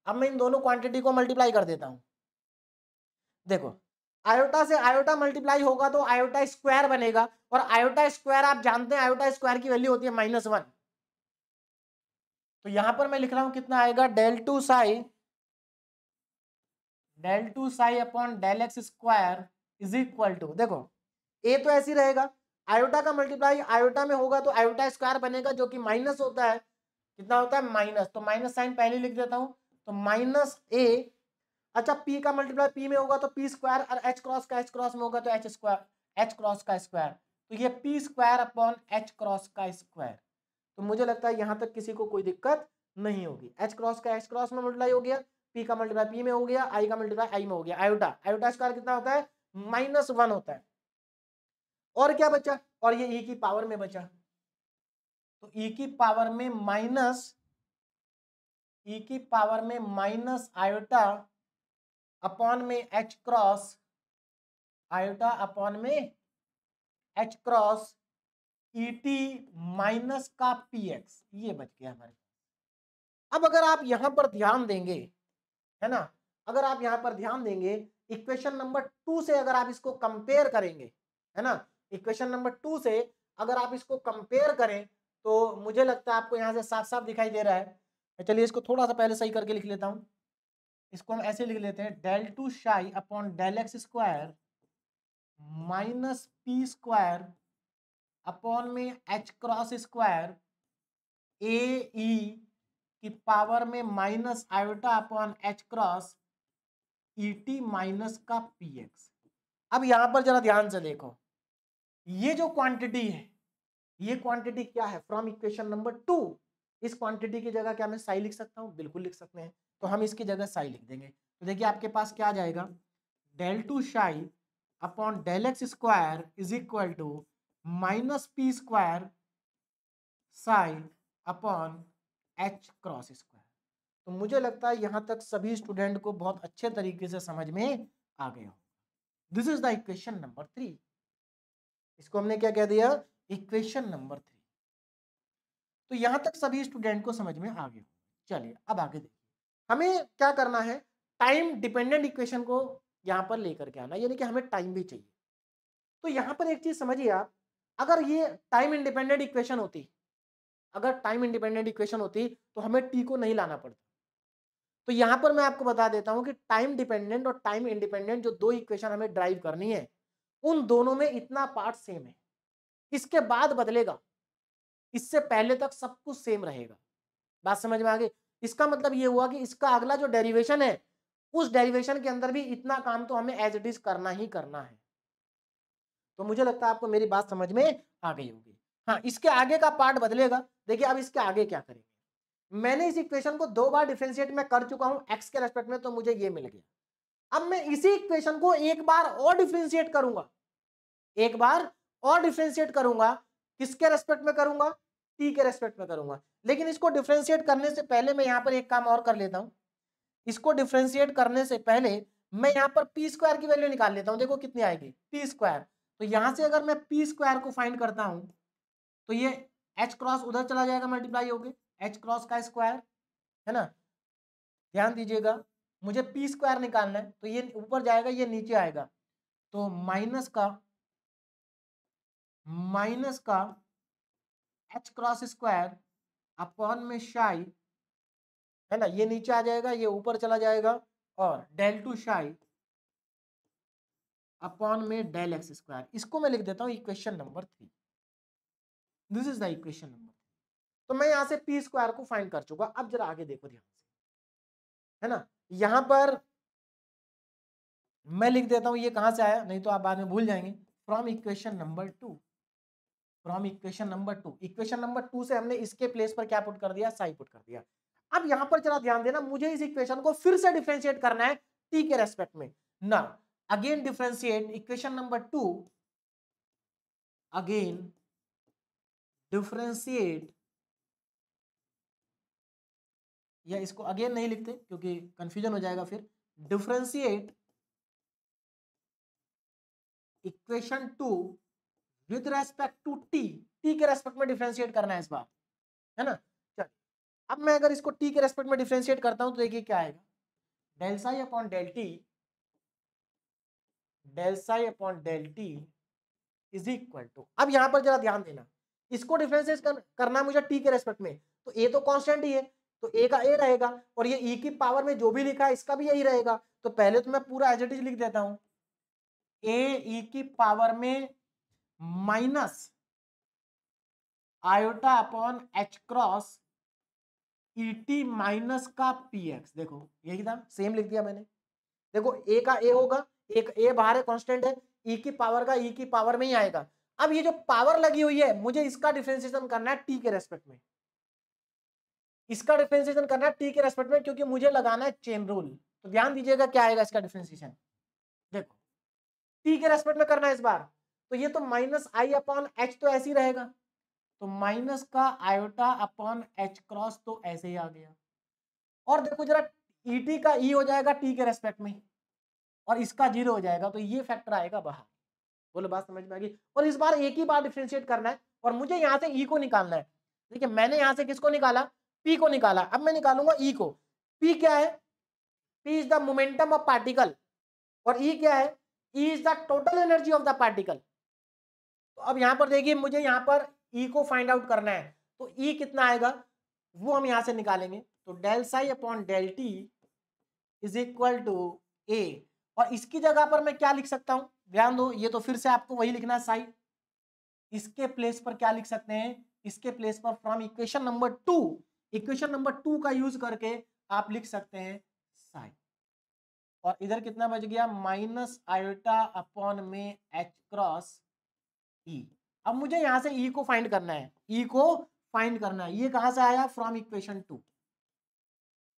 अब मैं इन दोनों क्वांटिटी को मल्टीप्लाई कर देता हूँ देखो आयोटा से आयोटा मल्टीप्लाई होगा तो आयोटा स्क्वायर बनेगा और आयोटा स्क्वायर आप जानते हैं आयोटा स्क्वायर की वैल्यू होती है माइनस वन तो यहां पर मैं लिख रहा हूं कितना आएगा del two psi del two psi upon del x square is equal to देखो ए तो ऐसी रहेगा आयोटा का मल्टीप्लाई आयोटा में होगा तो आयोटा स्क्वायर बनेगा जो कि माइनस होता है कितना होता है माइनस तो माइनस साइन पहले लिख देता हूँ तो माइनस ए अच्छा पी का मल्टीप्लाई पी में होगा तो पी स्क्वायर और एच क्रॉस का एच क्रॉस में होगा तो एच स्क्वायर एच क्रॉस का स्क्वायर तो ये p square upon h cross का स्क्वायर तो मुझे लगता है यहाँ तक किसी को कोई दिक्कत नहीं होगी एच क्रॉस का एच क्रॉस में मल्टीप्लाई हो गया पी का मल्टीप्लाई पी में हो गया आई का मल्टीप्लाई आई में हो गया आयोटा आयोटा स्क्वायर कितना होता है माइनस वन होता है और क्या बचा और ये ई e की पावर में बचा तो ई e की पावर में माइनस ई e की पावर में माइनस आयोटा अपॉन में एच क्रॉस आयोटा अपॉन में h cross e t minus का पी एक्स ये बच गया हमारे अब अगर आप यहां पर ध्यान देंगे है ना अगर आप यहाँ पर ध्यान देंगे इक्वेशन नंबर टू से अगर आप इसको कंपेयर करेंगे है ना इक्वेशन नंबर टू से अगर आप इसको कंपेयर करें तो मुझे लगता है आपको यहाँ से साफ साफ दिखाई दे रहा है चलिए इसको थोड़ा सा पहले सही करके लिख लेता हूँ इसको हम ऐसे लिख लेते हैं del two psi upon del x square minus p square upon में h cross square A e कि पावर में minus iota upon h cross e minus का पी एक्स अब यहां पर जरा ध्यान से देखो ये जो क्वांटिटी है ये क्वांटिटी क्या है फ्रॉम इक्वेशन नंबर टू इस क्वांटिटी की जगह क्या मैं साई लिख सकता हूँ बिल्कुल लिख सकते हैं तो हम इसकी जगह साई लिख देंगे तो देखिए आपके पास क्या आ जाएगा del two psi upon del x square is equal to minus p square psi upon h cross square तो मुझे हम्म। लगता है यहाँ तक सभी स्टूडेंट को बहुत अच्छे तरीके से समझ में आ गया होगा this is the equation number three इसको हमने क्या कह दिया इक्वेशन नंबर थ्री तो यहाँ तक सभी स्टूडेंट को समझ में आ गया चलिए अब आगे देखिए हमें क्या करना है टाइम डिपेंडेंट इक्वेशन को यहाँ पर लेकर के आना यानी कि हमें टाइम भी चाहिए तो यहाँ पर एक चीज़ समझिए आप अगर ये टाइम इंडिपेंडेंट इक्वेशन होती अगर टाइम इंडिपेंडेंट इक्वेशन होती तो हमें टी को नहीं लाना पड़ता तो यहां पर मैं आपको बता देता हूँ कि टाइम डिपेंडेंट और टाइम इंडिपेंडेंट जो दो इक्वेशन हमें ड्राइव करनी है उन दोनों में इतना पार्ट सेम है इसके बाद बदलेगा इससे पहले तक सब कुछ सेम रहेगा बात समझ में आ गई इसका मतलब ये हुआ कि इसका अगला जो डेरिवेशन है उस डेरिवेशन के अंदर भी इतना काम तो हमें एज इट इज करना ही करना है तो मुझे लगता है आपको मेरी बात समझ में आ गई होगी हाँ इसके आगे का पार्ट बदलेगा देखिए अब इसके आगे क्या करेंगे मैंने इस इक्वेशन को दो बार डिफ्रेंशिएट में कर चुका हूँ एक्स के रेस्पेक्ट में तो मुझे ये मिल गया अब मैं इसी इक्वेशन को एक बार और डिफ्रेंशिएट करूंगा एक बार और डिफ्रेंशिएट करूंगा किसके रेस्पेक्ट में करूंगा टी के रेस्पेक्ट में करूंगा लेकिन इसको डिफ्रेंशिएट करने से पहले मैं यहाँ पर एक काम और कर लेता हूँ इसको डिफ्रेंशिएट करने से पहले मैं यहाँ पर पी स्क्वायर की वैल्यू निकाल लेता हूँ देखो कितनी आएगी पी स्क्वायर तो यहाँ से अगर मैं पी स्क्वायर को फाइंड करता हूँ तो ये एच क्रॉस उधर चला जाएगा मल्टीप्लाई होके एच क्रॉस का स्क्वायर है ना ध्यान दीजिएगा मुझे पी स्क्वायर निकालना है तो ये ऊपर जाएगा ये नीचे आएगा तो माइनस का माइनस का एच क्रॉस स्क्वायर अपॉन में शाई है ना ये नीचे आ जाएगा ये ऊपर चला जाएगा और डेल टू शाई अपॉन में डेल एक्स स्क्वायर इसको मैं लिख देता हूँ equation number three this is the equation number तो मैं यहाँ से पी स्क्वायर को फाइंड कर चुका अब जरा आगे देखो ध्यान से है ना यहाँ पर मैं लिख देता हूँ ये कहाँ से आया नहीं तो आप बाद में भूल जाएंगे from equation number two from equation number two equation number two से हमने इसके प्लेस पर क्या पुट कर दिया साई पुट कर दिया अब यहाँ पर जरा ध्यान देना मुझे इस इक्वेशन को फिर से डिफ्रेंशिएट करना है टी के रेस्पेक्ट में ना again differentiate equation number two again differentiate या इसको अगेन नहीं लिखते क्योंकि कंफ्यूजन हो जाएगा फिर differentiate equation two with respect to t t के रेस्पेक्ट में डिफ्रेंशिएट करना है इस बार है ना चल अब मैं अगर इसको टी के रेस्पेक्ट में डिफ्रेंशिएट करता हूं तो देखिए क्या आएगा del psi upon del t del psi upon del t is equal to अब यहां पर जरा ध्यान देना इसको डिफ्रेंसेस कर, करना मुझे टी के रेस्पेक्ट में तो ए तो कॉन्स्टेंट ही है तो ए का ए रहेगा और ये ई e की पावर में जो भी लिखा है इसका भी यही रहेगा तो पहले तो मैं पूरा एजेटिज लिख देता हूं ए ई e की पावर में minus iota upon h cross e t minus का पी एक्स देखो यही था सेम लिख दिया मैंने देखो ए का ए होगा एक ए बाहर है कॉन्स्टेंट है ई e की पावर का ई e की पावर में ही आएगा अब ये जो पावर लगी हुई है मुझे इसका डिफ्रेंसिएशन करना है टी के रेस्पेक्ट में इसका डिफ्रेंसिएशन करना है टी के रेस्पेक्ट में क्योंकि मुझे लगाना है चेन रूल तो ध्यान दीजिएगा क्या आएगा इसका डिफ्रेंसिएशन देखो टी के रेस्पेक्ट में करना है इस बार तो ये तो माइनस आई अपॉन एच तो ऐसे ही रहेगा तो माइनस का आयोटा अपॉन एच क्रॉस तो ऐसे ही आ गया और देखो जरा ई e टी का ई e हो जाएगा टी के रेस्पेक्ट में और इसका जीरो हो जाएगा तो ये फैक्टर आएगा बाहर बोलो बात समझ में आ गई और इस बार एक ही बार डिफ्रेंशिएट करना है और मुझे यहाँ से ई e को निकालना है देखिए मैंने यहाँ से किसको निकाला पी को निकाला अब मैं निकालूंगा ई e को पी क्या है p is the momentum of particle और ई e क्या है e is the total energy of the particle तो अब यहाँ पर देखिए मुझे यहाँ पर ई को फाइंड आउट करना है तो ई कितना आएगा वो हम यहाँ से निकालेंगे तो del psi upon del t is equal to A और इसकी जगह पर मैं क्या लिख सकता हूँ ध्यान दो ये तो फिर से आपको वही लिखना है साई इसके प्लेस पर क्या लिख सकते हैं इसके प्लेस पर from equation number two equation number two का यूज करके आप लिख सकते हैं साई और इधर कितना बच गया माइनस आयोटा अपॉन में एच क्रॉस ई अब मुझे यहां से ई e को फाइंड करना है ई e को फाइंड करना है ये कहां से आया from equation two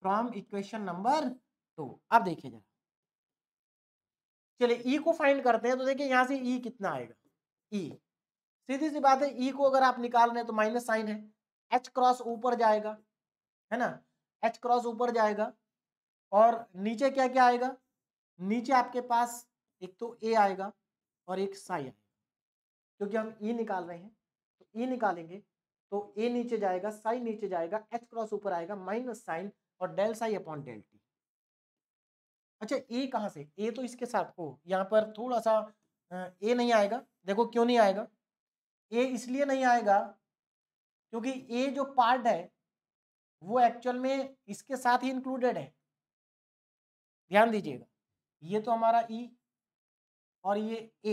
from equation number two अब देखिए जरा चलिए ई e को फाइंड करते हैं तो देखिए यहाँ से ई e कितना आएगा ई e, सीधी सी बात है ई को अगर आप निकाल रहे हैं तो माइनस साइन है एच क्रॉस ऊपर जाएगा है ना एच क्रॉस ऊपर जाएगा और नीचे क्या क्या आएगा नीचे आपके पास एक तो ए आएगा और एक साई आएगा क्योंकि हम ई निकाल रहे हैं तो ई निकालेंगे तो ए नीचे जाएगा साई नीचे जाएगा एच क्रॉस ऊपर आएगा माइनस साइन और डेल साई अपॉन डेल्ट अच्छा ए कहाँ से ए तो इसके साथ हो यहाँ पर थोड़ा सा ए नहीं आएगा देखो क्यों नहीं आएगा ए इसलिए नहीं आएगा क्योंकि ए जो पार्ट है वो एक्चुअल में इसके साथ ही इंक्लूडेड है ध्यान दीजिएगा ये तो हमारा ई e और ये ए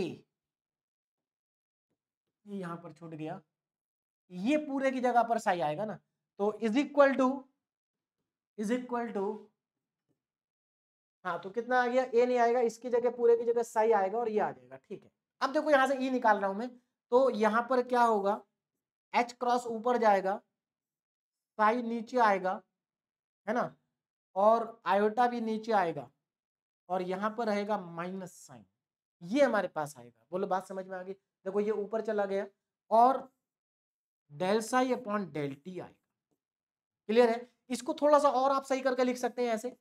ये यहाँ पर छूट गया ये पूरे की जगह पर सही आएगा ना तो is equal to is equal to हाँ तो कितना आ गया ए नहीं आएगा इसकी जगह पूरे की जगह साई आएगा और ये आ जाएगा ठीक है अब देखो यहाँ से ई e निकाल रहा हूं मैं तो यहाँ पर क्या होगा एच क्रॉस ऊपर जाएगा साई नीचे आएगा है ना और आयोटा भी नीचे आएगा और यहाँ पर रहेगा माइनस साइन ये हमारे पास आएगा बोलो बात समझ में आ गई देखो ये ऊपर चला गया और del psi upon del t आएगा क्लियर है इसको थोड़ा सा और आप सही करके लिख सकते हैं ऐसे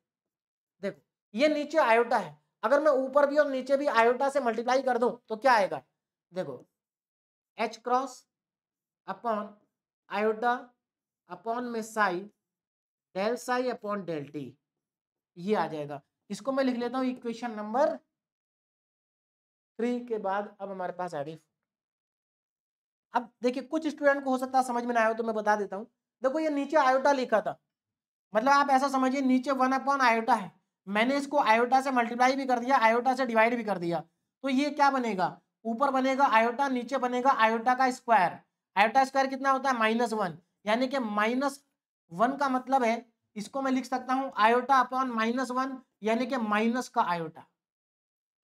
देखो ये नीचे आयोटा है अगर मैं ऊपर भी और नीचे भी आयोटा से मल्टीप्लाई कर दूं तो क्या आएगा देखो h cross upon iota upon में psi del psi upon del t ये आ जाएगा इसको मैं लिख लेता हूँ इक्वेशन नंबर थ्री के बाद अब हमारे पास आ गई अब देखिए कुछ स्टूडेंट को हो सकता है समझ में ना आया तो मैं बता देता हूँ देखो ये नीचे आयोटा लिखा था मतलब आप ऐसा समझिए नीचे वन अपॉन आयोटा है मैंने इसको आयोटा से मल्टीप्लाई भी कर दिया आयोटा से डिवाइड भी कर दिया तो ये क्या बनेगा ऊपर बनेगा आयोटा नीचे बनेगा आयोटा का स्क्वायर आयोटा स्क्वायर कितना होता है माइनस वन यानी कि माइनस वन का मतलब है इसको मैं लिख सकता हूं आयोटा अपॉन माइनस वन यानी कि माइनस का आयोटा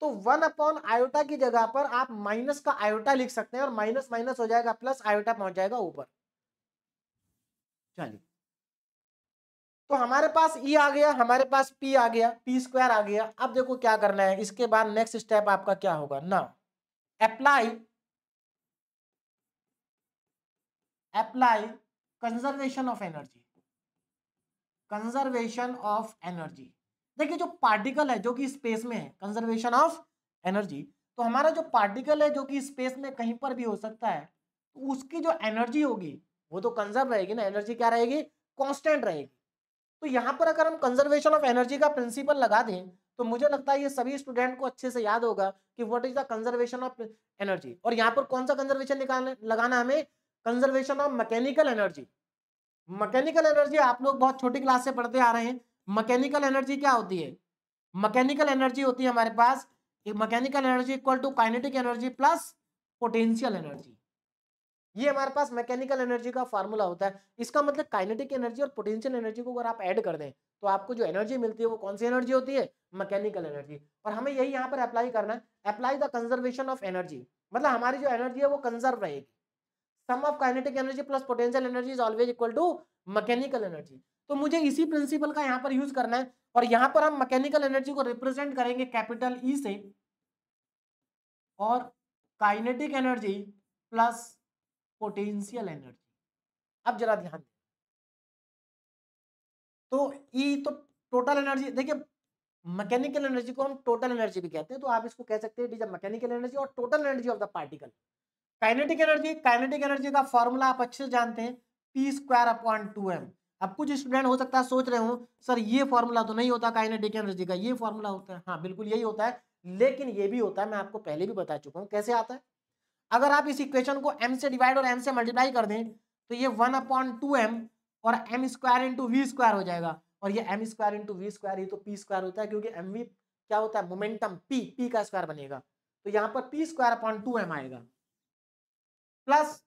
तो वन अपॉन आयोटा की जगह पर आप माइनस का आयोटा लिख सकते हैं और माइनस माइनस हो जाएगा प्लस आयोटा पहुंच जाएगा ऊपर चलिए तो हमारे पास ई e आ गया हमारे पास पी आ गया पी स्क्वायर आ गया अब देखो क्या करना है इसके बाद नेक्स्ट स्टेप आपका क्या होगा ना apply apply conservation of energy conservation of energy देखिए जो पार्टिकल है जो कि स्पेस में है कंजर्वेशन ऑफ एनर्जी तो हमारा जो पार्टिकल है जो कि स्पेस में कहीं पर भी हो सकता है तो उसकी जो एनर्जी होगी वो तो कंजर्व रहेगी ना एनर्जी क्या रहेगी कॉन्स्टेंट रहेगी तो यहाँ पर अगर हम कंजर्वेशन ऑफ एनर्जी का प्रिंसिपल लगा दें तो मुझे लगता है ये सभी स्टूडेंट को अच्छे से याद होगा कि what is the conservation of energy और यहाँ पर कौन सा कंजर्वेशन लगाना हमें conservation of mechanical energy mechanical energy आप लोग बहुत छोटी क्लास से पढ़ते आ रहे हैं मैकेनिकल एनर्जी क्या होती है मैकेनिकल एनर्जी होती है हमारे पास mechanical energy equal to kinetic energy plus potential energy ये हमारे पास मैकेनिकल एनर्जी का फार्मूला होता है इसका मतलब काइनेटिक एनर्जी और पोटेंशियल एनर्जी को अगर आप ऐड कर दें तो आपको जो एनर्जी मिलती है वो कौन सी एनर्जी होती है मैकेनिकल एनर्जी और हमें यही यहाँ पर अप्लाई करना है apply the conservation of energy मतलब हमारी जो एनर्जी है वो कंजर्व रहेगी sum of kinetic energy plus potential energy is always equal to mechanical energy तो मुझे इसी प्रिंसिपल का यहाँ पर यूज करना है और यहाँ पर हम मैकेनिकल एनर्जी को रिप्रेजेंट करेंगे कैपिटल ई e से और kinetic energy plus potential energy अब जरा ध्यान दें तो ई तो टोटल एनर्जी देखिए मैकेनिकल एनर्जी को हम टोटल एनर्जी भी कहते हैं तो आप इसको कह सकते हैं मैकेनिकल एनर्जी और total energy of the particle kinetic energy kinetic energy का फॉर्मूला आप अच्छे से जानते हैं p square upon two m अब कुछ स्टूडेंट हो सकता है सोच रहे हो सर ये फॉर्मूला तो नहीं होता काइनेटिक एनर्जी का ये फॉर्मूला होता है हाँ बिल्कुल यही होता है लेकिन ये भी होता है मैं आपको पहले भी बता चुका हूँ कैसे आता है अगर आप इस इक्वेशन को एम से डिवाइड और एम से मल्टीप्लाई कर दें तो ये वन अपॉन टू एम और m square into v square हो जाएगा और ये m square into v square ही तो पी स्क्वायर होता है क्योंकि एम वी क्या होता है मोमेंटम पी पी का स्क्वायर बनेगा तो यहाँ पर p square upon two m आएगा प्लस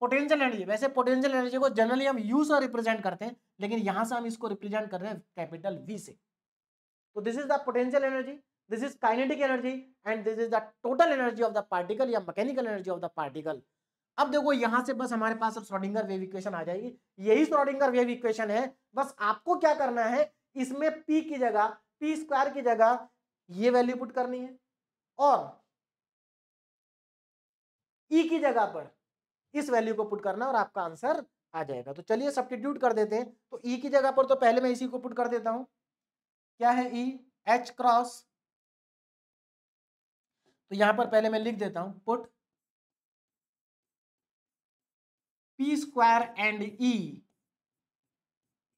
पोटेंशियल एनर्जी वैसे पोटेंशियल एनर्जी को जनरली हम यू से रिप्रेजेंट करते हैं लेकिन यहाँ से हम इसको रिप्रेजेंट कर रहे हैं कैपिटल वी से तो this is the potential energy this is kinetic energy and this is the total energy of the particle या mechanical energy of the particle अब देखो यहां से बस हमारे पास अब श्रोडिंगर वेव इक्वेशन आ जाएगी यही श्रोडिंगर वेव इक्वेशन है बस आपको क्या करना है इसमें p की जगह p स्क्वायर की जगह ये वैल्यू पुट करनी है और e की जगह पर इस वैल्यू को पुट करना और आपका आंसर आ जाएगा तो चलिए सब्सटीट्यूट कर देते हैं तो ई e की जगह पर तो पहले मैं इसी को पुट कर देता हूं क्या है ई एच क्रॉस तो यहां पर पहले मैं लिख देता हूं put p square and E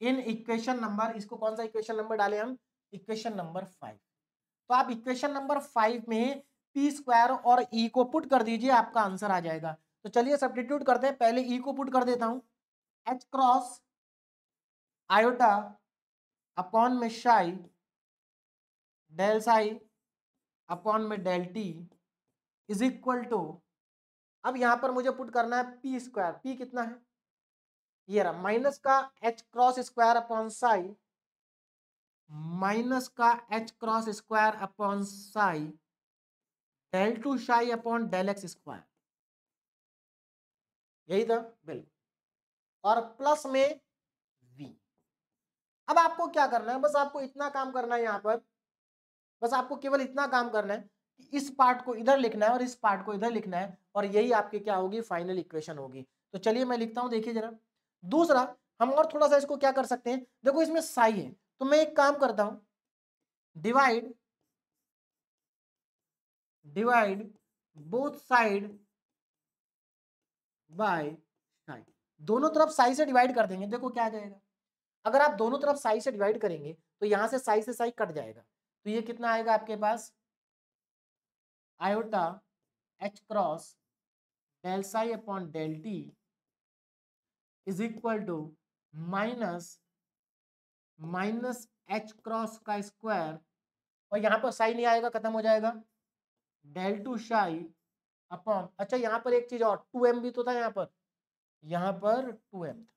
in equation number इसको कौन सा इक्वेशन नंबर डाले हम इक्वेशन नंबर फाइव तो आप इक्वेशन नंबर फाइव में पी स्क्वायर और ई e को पुट कर दीजिए आपका आंसर आ जाएगा तो चलिए सब्टीट्यूट करते हैं पहले ई e को पुट कर देता हूं एच क्रॉस आयोटा अपॉन मिशाई डेल साई अपॉन में del t is equal to अब यहाँ पर मुझे पुट करना है पी स्क्वायर पी कितना है ये रहा माइनस का h cross square upon psi minus का h cross square upon psi del two psi upon del x square यही था बिल्कुल और प्लस में वी अब आपको क्या करना है बस आपको इतना काम करना है यहाँ पर बस आपको केवल इतना काम करना है कि इस पार्ट को इधर लिखना है और इस पार्ट को इधर लिखना है और यही आपकी क्या होगी फाइनल इक्वेशन होगी तो चलिए मैं लिखता हूँ देखिए जरा दूसरा हम और थोड़ा सा इसको क्या कर सकते हैं देखो इसमें साई है तो मैं एक काम करता हूं divide divide both side by side दोनों तरफ साई से डिवाइड कर देंगे देखो क्या आ जाएगा अगर आप दोनों तरफ साई से डिवाइड करेंगे तो यहाँ से साई से साई कट जाएगा तो ये कितना आएगा आपके पास iota h cross del psi upon del t is equal to minus minus h cross का स्क्वायर और यहाँ पर साई नहीं आएगा खत्म हो जाएगा डेल टू साई अपॉन अच्छा यहाँ पर एक चीज और टू एम भी तो था यहाँ पर यहाँ पर टू एम था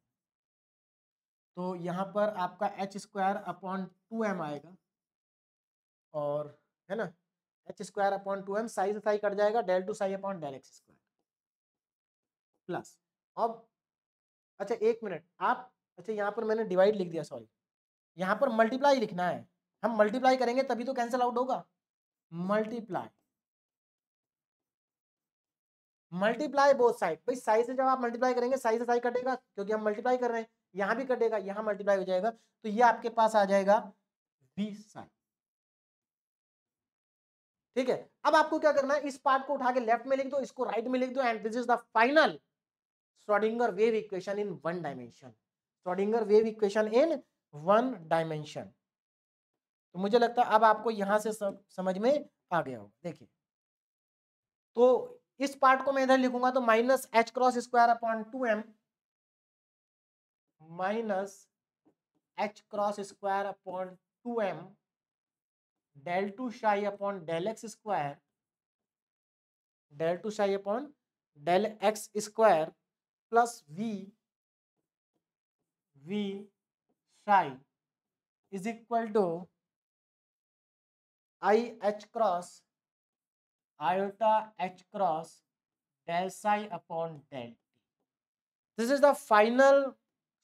तो यहाँ पर आपका h square upon two m आएगा और है ना h square upon two m psi से साई कट जाएगा del two psi upon del x square plus अब अच्छा एक मिनट आप अच्छा यहाँ पर मैंने डिवाइड लिख दिया सॉरी यहाँ पर मल्टीप्लाई लिखना है हम मल्टीप्लाई करेंगे तभी तो कैंसिल आउट होगा मल्टीप्लाई मल्टीप्लाई बोथ साइड भाई साइज से जब आप मल्टीप्लाई करेंगे साइज से साइज कटेगा क्योंकि हम मल्टीप्लाई कर रहे हैं यहाँ भी कटेगा यहाँ मल्टीप्लाई हो जाएगा तो ये आपके पास आ जाएगा बी साइड ठीक है अब आपको क्या करना है इस पार्ट को उठा के लेफ्ट में लिख दो इसको राइट में लिख दो and this is the final Schrodinger wave equation in one dimension Schrodinger wave equation in one dimension तो मुझे लगता है अब आपको यहां से समझ में आ गया हो देखिए तो इस पार्ट को मैं इधर लिखूंगा तो minus h cross square upon two m minus h cross square upon two m del two psi upon del x square del two psi upon del x square plus v v psi is equal to i h cross iota h cross del psi upon del this is the final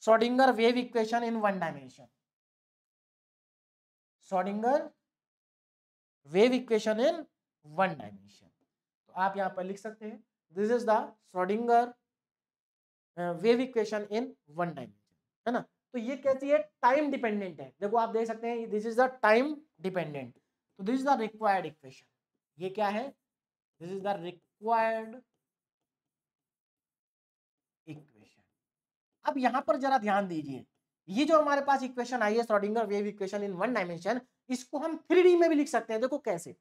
Schrodinger wave equation in one dimension Schrodinger wave equation in one dimension तो आप यहाँ पर लिख सकते हैं this is the Schrodinger wave equation in one dimension है ना तो ये कहती है टाइम डिपेंडेंट है देखो आप देख सकते हैं this is the time dependent तो this is the required equation ये क्या है this is the required equation अब यहां पर जरा ध्यान दीजिए ये जो हमारे पास इक्वेशन आई है Schrodinger wave equation in one dimension इसको हम थ्री में भी लिख सकते हैं देखो कैसे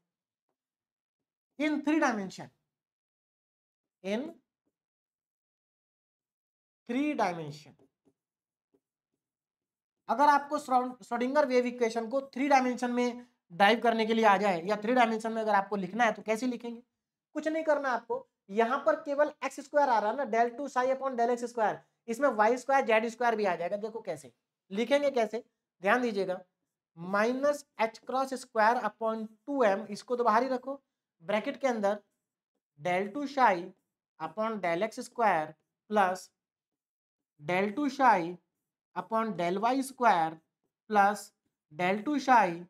in three dimension in three dimension अगर आपको श्रोडिंगर वेव इक्वेशन को थ्री डायमेंशन में डाइव करने के लिए आ जाए या थ्री डायमेंशन में अगर आपको लिखना है तो कैसे लिखेंगे कुछ नहीं करना आपको यहां पर केवल एक्स स्क्वायर आ रहा है ना del two psi upon del x square इसमें वाई स्क्वायर जेड स्क्वायर भी आ जाएगा देखो कैसे लिखेंगे कैसे ध्यान दीजिएगा minus h cross square upon two m इसको तो बाहर ही रखो ब्रैकेट के अंदर del two psi upon del x square plus del two psi upon del y square plus del two psi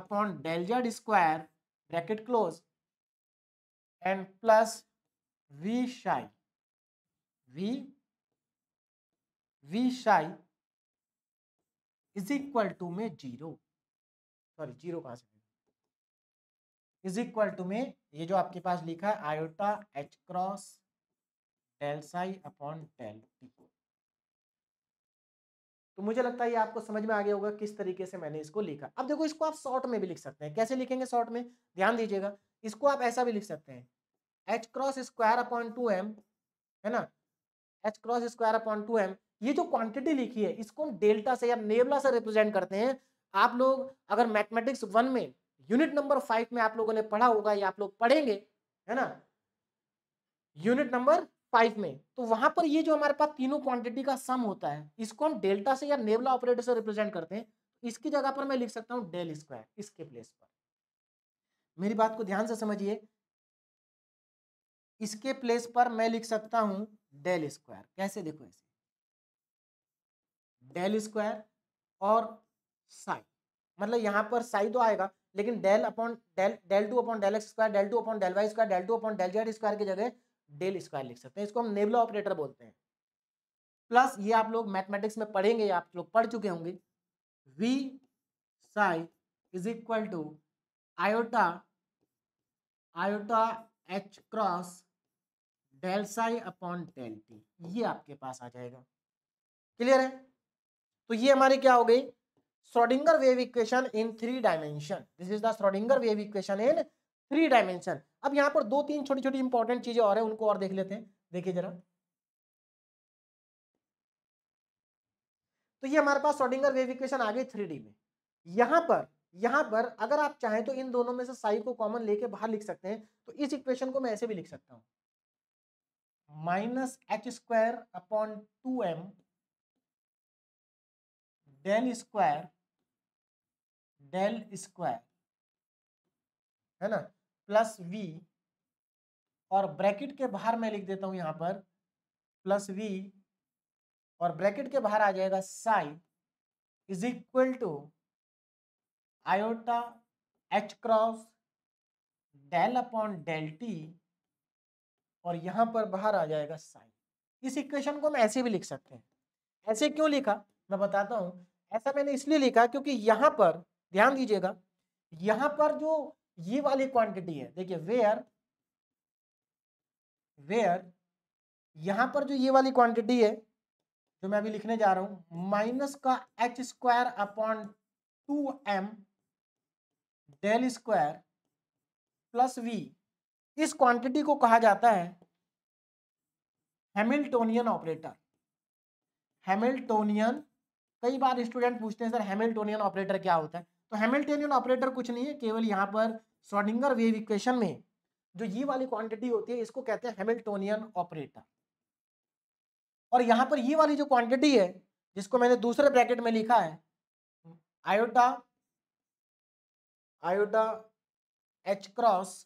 upon del z square bracket close and plus V psi we v psi is equal to में zero sorry zero कहाँ से is equal to में ये जो आपके पास लिखा है iota h cross del psi upon del p तो मुझे लगता है ये आपको समझ में आ गया होगा किस तरीके से मैंने इसको लिखा अब देखो इसको आप शॉर्ट में भी लिख सकते हैं कैसे लिखेंगे शॉर्ट में ध्यान दीजिएगा इसको आप ऐसा भी लिख सकते हैं h cross square upon two m है ना h cross square upon two m ये जो क्वांटिटी लिखी है इसको हम डेल्टा से या नेबला से रिप्रेजेंट करते हैं आप लोग अगर मैथमेटिक्स वन में यूनिट नंबर फाइव में आप लोगों ने पढ़ा होगा या आप लोग पढ़ेंगे है ना यूनिट नंबर फाइव में तो वहां पर ये जो हमारे पास तीनों क्वांटिटी का सम होता है इसको हम डेल्टा से या नेवला ऑपरेटर से रिप्रेजेंट करते हैं तो इसकी जगह पर मैं लिख सकता हूँ डेल स्क्वायर इसके प्लेस पर मेरी बात को ध्यान से समझिए इसके प्लेस पर मैं लिख सकता हूं डेल स्क्वायर कैसे देखो ऐसे डेल स्क्वायर और साई मतलब यहाँ पर साई तो आएगा लेकिन del upon del del two upon del x square del two upon del y square del two upon del z square की जगह डेल स्क्वायर लिख सकते हैं इसको हम नेबला ऑपरेटर बोलते हैं प्लस ये आप लोग मैथमेटिक्स में पढ़ेंगे आप लोग पढ़ चुके होंगे V psi is equal to iota iota h cross del psi upon del t ये आपके पास आ जाएगा क्लियर है तो ये हमारे क्या हो गई Schrodinger wave equation in three dimension this is the Schrodinger wave equation in three dimension अब यहाँ पर दो तीन छोटी छोटी इंपॉर्टेंट चीजें और है उनको और देख लेते हैं देखिए जरा तो ये हमारे पास श्रोडिंगर वेव इक्वेशन आ गई थ्री में यहाँ पर यहाँ पर अगर आप चाहें तो इन दोनों में से साई को कॉमन लेके बाहर लिख सकते हैं तो इस इक्वेशन को मैं ऐसे भी लिख सकता हूँ minus h square upon two m del square del square है ना प्लस वी और ब्रैकेट के बाहर मैं लिख देता हूं यहां पर प्लस वी और ब्रैकेट के बाहर आ जाएगा psi is equal to iota h cross del upon del t और यहां पर बाहर आ जाएगा साई इस इक्वेशन को हम ऐसे भी लिख सकते हैं ऐसे क्यों लिखा मैं बताता हूं ऐसा मैंने इसलिए लिखा क्योंकि यहाँ पर ध्यान दीजिएगा यहाँ पर जो ये वाली क्वांटिटी है देखिए वेयर वेयर यहाँ पर जो ये वाली क्वांटिटी है जो मैं अभी लिखने जा रहा हूँ माइनस का h square upon two m del square plus V इस क्वांटिटी को कहा जाता है हैमिल्टोनियन ऑपरेटर हैमिल्टोनियन कई बार स्टूडेंट पूछते हैं सर हेमिल्टोनियन ऑपरेटर क्या होता है तो हेमिल्टोनियन ऑपरेटर कुछ नहीं है केवल यहाँ पर श्रोडिंगर वेव इक्वेशन में जो ये वाली क्वांटिटी होती है इसको कहते हैं हेमिल्टोनियन ऑपरेटर और यहाँ पर ये वाली जो क्वांटिटी है जिसको मैंने दूसरे ब्रैकेट में लिखा है iota iota h cross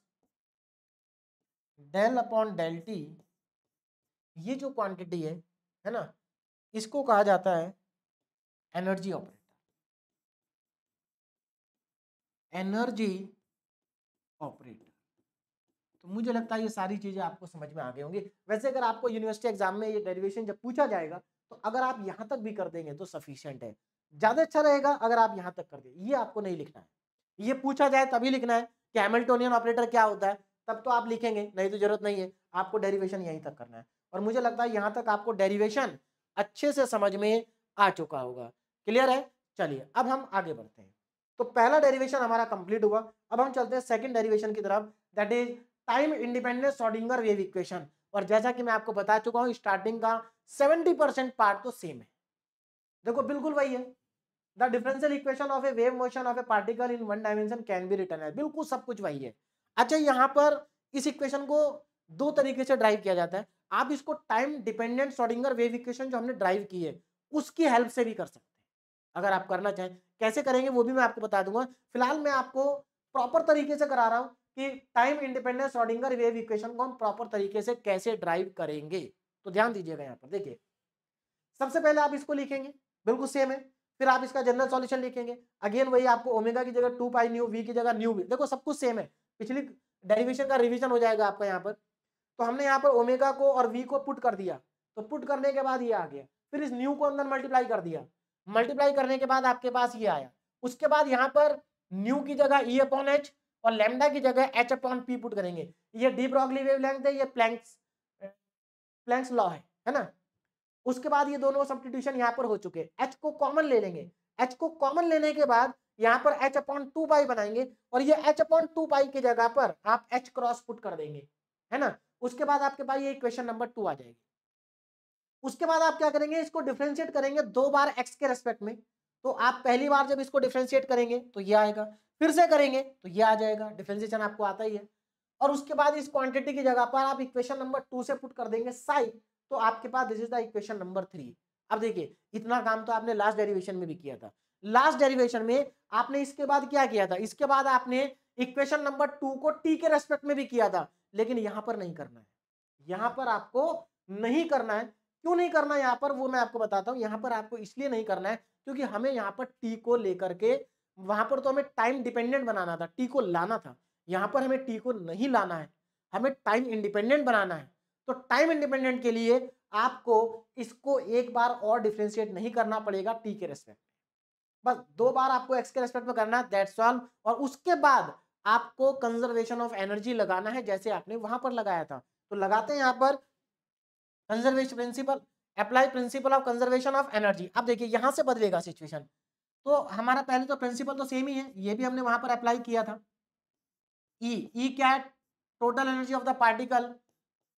del upon del t ये जो क्वांटिटी है है ना इसको कहा जाता है एनर्जी ऑपरेटर एनर्जी ऑपरेटर तो मुझे लगता है ये सारी चीजें आपको समझ में आ गई होंगी वैसे अगर आपको यूनिवर्सिटी एग्जाम में ये डेरिवेशन जब पूछा जाएगा तो अगर आप यहां तक भी कर देंगे तो सफिशियंट है ज्यादा अच्छा रहेगा अगर आप यहां तक कर दें ये आपको नहीं लिखना है ये पूछा जाए तभी लिखना है कि हेमल्टोनियन ऑपरेटर क्या होता है तब तो आप लिखेंगे नहीं तो जरूरत नहीं है आपको डेरिवेशन यहीं तक करना है और मुझे लगता है यहाँ तक आपको डेरिवेशन अच्छे से समझ में आ चुका होगा क्लियर है चलिए अब हम आगे बढ़ते हैं तो पहला डेरिवेशन हमारा कंप्लीट हुआ अब हम चलते हैं सेकंड डेरिवेशन की तरफ that is time independent Schrodinger wave equation और जैसा कि मैं आपको बता चुका हूँ स्टार्टिंग का सेवेंटी परसेंट पार्ट तो सेम है देखो बिल्कुल वही है the differential equation of a wave motion of a particle in one dimension can be written है बिल्कुल सब कुछ वही है अच्छा यहाँ पर इस इक्वेशन को दो तरीके से ड्राइव किया जाता है आप इसको time dependent Schrodinger wave equation जो हमने ड्राइव की है उसकी हेल्प से भी कर सकते हैं अगर आप करना चाहें कैसे करेंगे वो भी मैं आपको बता दूंगा फिलहाल मैं आपको प्रॉपर तरीके से करा रहा हूँ कि टाइम इंडिपेंडेंस ऑडिंगर वेव इक्वेशन को हम प्रॉपर तरीके से कैसे ड्राइव करेंगे तो ध्यान दीजिएगा यहाँ पर देखिए सबसे पहले आप इसको लिखेंगे बिल्कुल सेम है फिर आप इसका जनरल सॉल्यूशन लिखेंगे अगेन वही आपको ओमेगा की जगह टू पाई न्यू वी की जगह न्यू वी देखो सब कुछ सेम है पिछली डेरिवेशन का रिवीजन हो जाएगा आपका यहाँ पर तो हमने यहाँ पर ओमेगा को और वी को पुट कर दिया तो पुट करने के बाद ये आ गया फिर इस न्यू को अंदर मल्टीप्लाई कर दिया मल्टीप्लाई करने के बाद आपके पास ये आया उसके बाद यहाँ पर न्यू की जगह ई अपॉन एच और लेमडा की जगह एच अपॉन पी पुट करेंगे ये डी ब्रॉगली वेव लेंथ है ये प्लैंक्स प्लैंक्स लॉ है है ना उसके बाद ये दोनों सब्सटीट्यूशन यहाँ पर हो चुके एच को कॉमन ले लेंगे एच को कॉमन लेने के बाद यहाँ पर एच अपॉन टू पाई बनाएंगे और ये एच अपॉन टू पाई की जगह पर आप एच क्रॉस पुट कर देंगे है ना उसके बाद आपके पास ये इक्वेशन नंबर टू आ जाएगी उसके बाद आप क्या करेंगे इसको डिफ्रेंशिएट करेंगे दो बार एक्स के रेस्पेक्ट में तो आप पहली बार जब इसको डिफ्रेंशिएट करेंगे तो ये आएगा फिर से करेंगे तो ये आ जाएगा डिफ्रेंशिएशन आपको आता ही है और उसके बाद इस क्वांटिटी की जगह पर आप इक्वेशन नंबर टू से पुट कर देंगे साई तो आपके पास this is the equation number three अब देखिए इतना काम तो आपने लास्ट डेरिवेशन में भी किया था लास्ट डेरिवेशन में आपने इसके बाद क्या किया था इसके बाद आपने इक्वेशन नंबर टू को टी के रेस्पेक्ट में भी किया था लेकिन यहां पर नहीं करना है यहां पर आपको नहीं करना है क्यों नहीं करना यहाँ पर वो मैं आपको बताता हूँ यहाँ पर आपको इसलिए नहीं करना है क्योंकि हमें यहाँ पर टी को लेकर के वहां पर तो हमें टाइम डिपेंडेंट बनाना था टी को लाना था यहाँ पर हमें टी को नहीं लाना है हमें टाइम इंडिपेंडेंट बनाना है तो टाइम इंडिपेंडेंट के लिए आपको इसको एक बार और डिफ्रेंशिएट नहीं करना पड़ेगा टी के रेस्पेक्ट बस दो बार आपको एक्स के रेस्पेक्ट में करना है दैट्स ऑल और उसके बाद आपको कंजर्वेशन ऑफ एनर्जी लगाना है जैसे आपने वहां पर लगाया था तो लगाते हैं यहाँ पर conservation principle apply principle of conservation of energy अब देखिए यहाँ से बदलेगा सिचुएशन तो हमारा पहले तो प्रिंसिपल तो सेम ही है ये भी हमने वहां पर अप्लाई किया था ई e, ई e क्या है total energy of the particle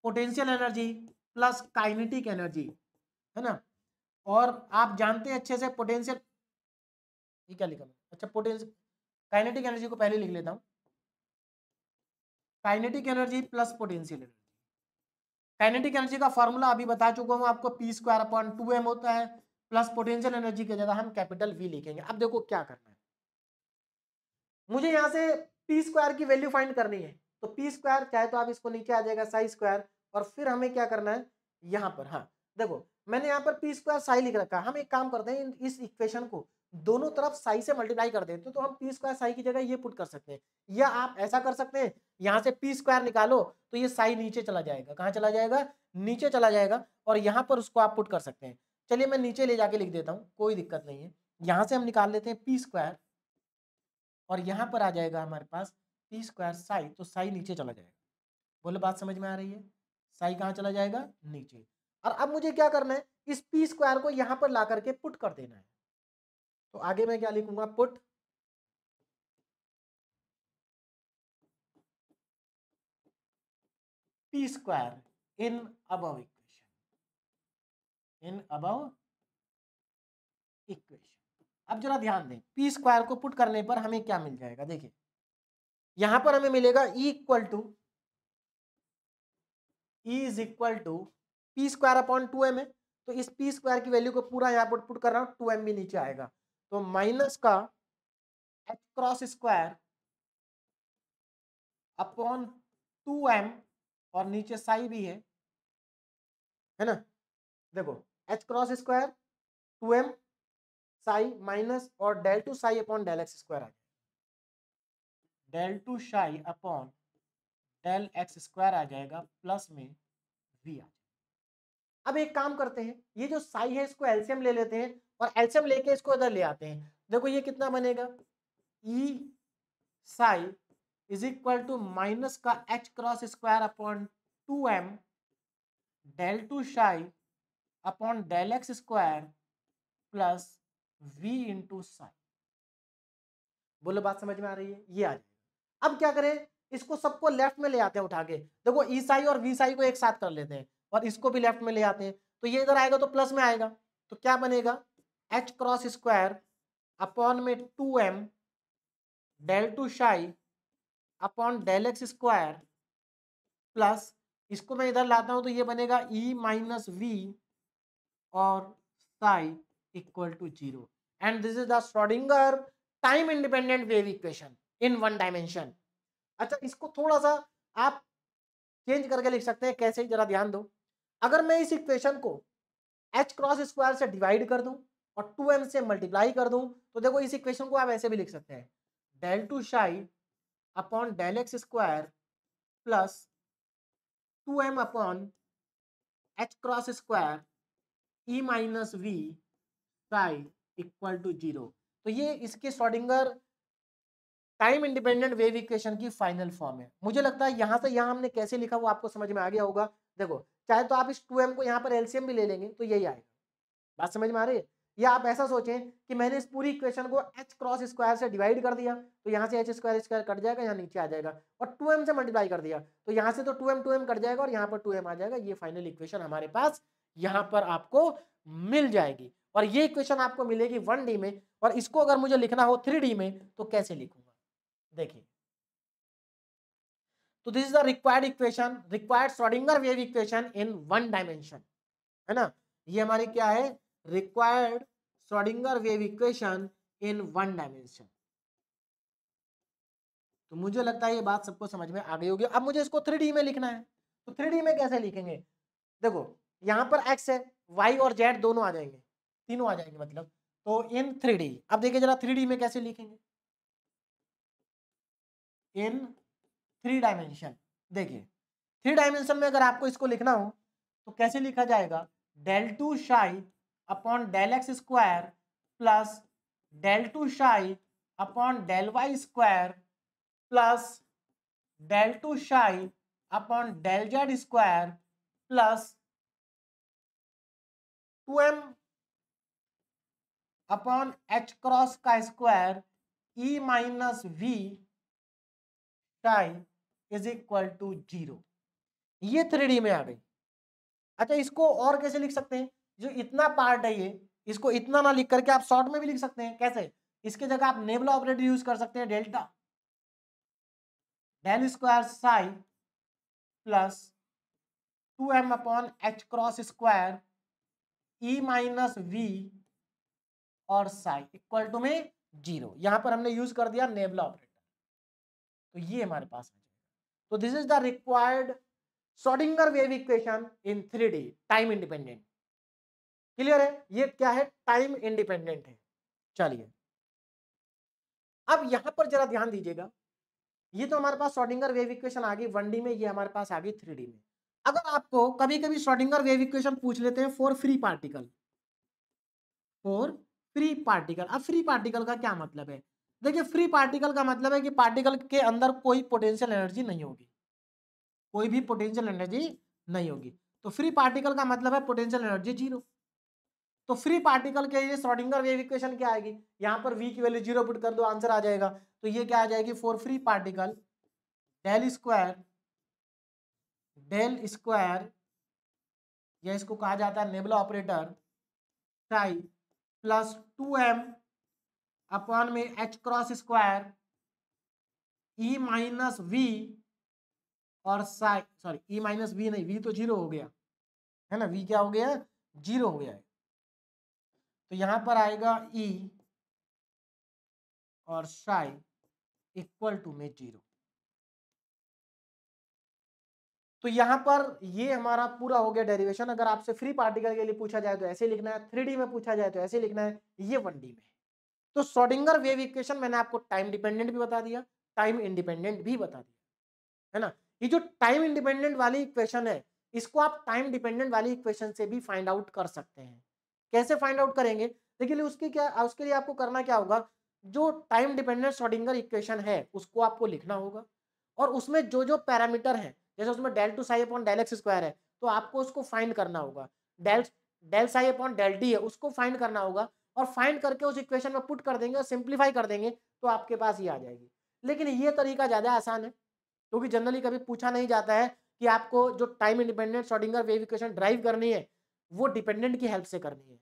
potential energy plus kinetic energy है ना और आप जानते हैं अच्छे से पोटेंशियल ये क्या लिखा अच्छा पोटेंशियल काइनेटिक एनर्जी को पहले लिख लेता हूँ kinetic energy plus potential energy kinetic energy का फॉर्मूला अभी बता चुका हूँ आपको p square upon two m होता है प्लस पोटेंशियल एनर्जी की जगह हम कैपिटल वी लिखेंगे अब देखो क्या करना है मुझे यहाँ से पी स्क्वायर की वैल्यू फाइंड करनी है तो पी स्क्वायर चाहे तो आप इसको नीचे आ जाएगा साई स्क्वायर और फिर हमें क्या करना है यहाँ पर हाँ देखो मैंने यहाँ पर पी स्क्वायर साई लिख रखा हम एक काम करते हैं इस इक्वेशन को दोनों तरफ साई से मल्टीप्लाई कर देते तो, तो हम पी स्क्वायर साई की जगह ये पुट कर सकते हैं या आप ऐसा कर सकते हैं यहाँ से पी स्क्वायर निकालो तो ये साई नीचे चला जाएगा कहाँ चला जाएगा नीचे चला जाएगा और यहाँ पर उसको आप पुट कर सकते हैं चलिए मैं नीचे ले जाके लिख देता हूँ कोई दिक्कत नहीं है यहाँ से हम निकाल लेते हैं पी स्क्वायर और यहाँ पर आ जाएगा हमारे पास पी स्क्वायर साई तो साई नीचे चला जाएगा बोले बात समझ में आ रही है साई कहाँ चला जाएगा नीचे और अब मुझे क्या करना है इस पी स्क्वायर को यहाँ पर ला करके पुट कर देना है तो आगे मैं क्या लिखूंगा put p square in above equation in above equation अब जरा ध्यान दें पी स्क्वायर को पुट करने पर हमें क्या मिल जाएगा देखिए यहां पर हमें मिलेगा E equal to E is equal to p square upon two m है तो इस पी स्क्वायर की वैल्यू को पूरा यहां पर पुट कर रहा हूं टू एम भी नीचे आएगा तो माइनस का h cross square upon two m और नीचे साई भी है है ना देखो h cross square two m psi minus और del two psi upon del x square आ जाएगा del two psi upon del x square आ जाएगा प्लस में वी आ जाएगा अब एक काम करते हैं ये जो साई है इसको एल्सियम ले लेते हैं और एल्सियम लेके इसको इधर ले आते हैं देखो ये कितना बनेगा E psi is equal to minus का h cross square upon two m del two psi upon del x square plus V into psi बोलो बात समझ में आ रही है ये आ जाएगा अब क्या करें इसको सबको लेफ्ट में ले आते हैं उठा के देखो ई e साई और वी साई को एक साथ कर लेते हैं और इसको भी लेफ्ट में ले आते हैं तो ये इधर आएगा तो प्लस में आएगा तो क्या बनेगा एच क्रॉस स्क्वायर अपॉन में two m del two psi upon del x square plus इसको मैं इधर लाता हूँ तो ये बनेगा ई माइनस वी और psi equal to zero and this is the Schrodinger time independent wave equation in one dimension अच्छा इसको थोड़ा सा आप चेंज करके लिख सकते हैं कैसे जरा ध्यान दो अगर मैं इस इक्वेशन को एच क्रॉस स्क्वायर से डिवाइड कर दूं और टू एम से मल्टीप्लाई कर दूं तो देखो इस इक्वेशन को आप ऐसे भी लिख सकते हैं del two psi upon del x square plus two m upon h cross square E minus V psi equal to zero तो ये इसके Schrodinger time independent wave equation की फाइनल फॉर्म है मुझे लगता है यहाँ से यहाँ हमने कैसे लिखा वो आपको समझ में आ गया होगा देखो चाहे तो आप इस टू को यहाँ पर एल्सियम भी ले लेंगे तो यही आएगा बात समझ में आ रही है या आप ऐसा सोचें कि मैंने इस पूरी इक्वेशन को एच क्रॉस स्क्वायर से डिवाइड कर दिया तो यहाँ से एच स्क्वायर स्क्वायर कट जाएगा यहाँ नीचे आ जाएगा और टू एम से मल्टीप्लाई कर दिया तो यहाँ से तो two m two m cut जाएगा और यहाँ पर टू एम आ जाएगा ये फाइनल इक्वेशन हमारे पास यहाँ पर आपको मिल जाएगी और ये इक्वेशन आपको मिलेगी वन डी में और इसको अगर मुझे लिखना हो थ्री डी में तो कैसे लिखूंगा देखिए तो this is the required equation required Schrodinger wave equation in one dimension है ना ये हमारी क्या है required Schrodinger wave equation in one dimension. तो मुझे लगता है ये बात सबको समझ में आ गई होगी अब मुझे इसको 3D में लिखना है तो 3D में कैसे लिखेंगे देखो यहाँ पर x है y और z दोनों आ जाएंगे तीनों आ जाएंगे मतलब तो इन 3D अब देखिए जरा 3D में कैसे लिखेंगे इन थ्री डायमेंशन देखिए थ्री डायमेंशन में अगर आपको इसको लिखना हो तो कैसे लिखा जाएगा del two psi upon del x square plus del two psi upon del y square plus del two psi upon del z square plus two m upon h cross का square E minus V psi is equal to zero ये three में आ गई अच्छा इसको और कैसे लिख सकते हैं जो इतना पार्ट है ये इसको इतना ना लिख करके आप शॉर्ट में भी लिख सकते हैं कैसे इसके जगह आप नेबला ऑपरेटर यूज कर सकते हैं delta del square psi plus two m upon h cross square E minus V और साई इक्वल टू में जीरो यहां पर हमने यूज कर दिया नेबला ऑपरेटर तो ये हमारे पास आ जाएगा तो this is the required Schrodinger wave equation in three D time independent clear है ये क्या है टाइम इंडिपेंडेंट है चलिए अब यहां पर जरा ध्यान दीजिएगा ये तो हमारे पास शॉर्डिंगर वेव इक्वेशन आ गई वन डी में ये हमारे पास आ गई थ्री डी में अगर आपको कभी कभी शॉर्डिंगर वेव इक्वेशन पूछ लेते हैं for free particle for free particle अब फ्री पार्टिकल का क्या मतलब है देखिए फ्री पार्टिकल का मतलब है कि पार्टिकल के अंदर कोई पोटेंशियल एनर्जी नहीं होगी कोई भी पोटेंशियल एनर्जी नहीं होगी तो फ्री पार्टिकल का मतलब है पोटेंशियल एनर्जी जीरो तो फ्री पार्टिकल के लिए श्रोडिंगर वेव इक्वेशन क्या आएगी यहां पर वी की वैल्यू जीरो पुट कर दो आंसर आ जाएगा तो ये क्या आ जाएगी for free particle del square del square या इसको कहा जाता है nabla operator psi plus two m upon में h cross square E minus V और psi sorry E minus V नहीं वी तो जीरो हो गया है ना वी क्या हो गया जीरो हो गया है तो यहां पर आएगा ई e और साई इक्वल टू में जीरो तो यहां पर ये हमारा पूरा हो गया डेरिवेशन अगर आपसे फ्री पार्टिकल के लिए पूछा जाए तो ऐसे लिखना है थ्री में पूछा जाए तो ऐसे लिखना है ये वन में तो सोडिंगर वेव इक्वेशन मैंने आपको टाइम डिपेंडेंट भी बता दिया टाइम इंडिपेंडेंट भी बता दिया है ना ये जो टाइम इंडिपेंडेंट वाली इक्वेशन है इसको आप टाइम डिपेंडेंट वाली इक्वेशन से भी फाइंड आउट कर सकते हैं कैसे फाइंड आउट करेंगे देखिए लिए उसकी क्या उसके लिए आपको करना क्या होगा जो टाइम डिपेंडेंट शॉर्डिंगर इक्वेशन है उसको आपको लिखना होगा और उसमें जो जो पैरामीटर है जैसे उसमें del two psi upon del x square है तो आपको उसको फाइंड करना होगा del del psi upon del t है उसको फाइंड करना होगा और फाइंड करके उस इक्वेशन में पुट कर देंगे और सिंप्लीफाई कर देंगे तो आपके पास ये आ जाएगी लेकिन ये तरीका ज़्यादा आसान है क्योंकि जनरली कभी पूछा नहीं जाता है कि आपको जो time independent Schrodinger wave equation derive करनी है वो डिपेंडेंट की हेल्प से करनी है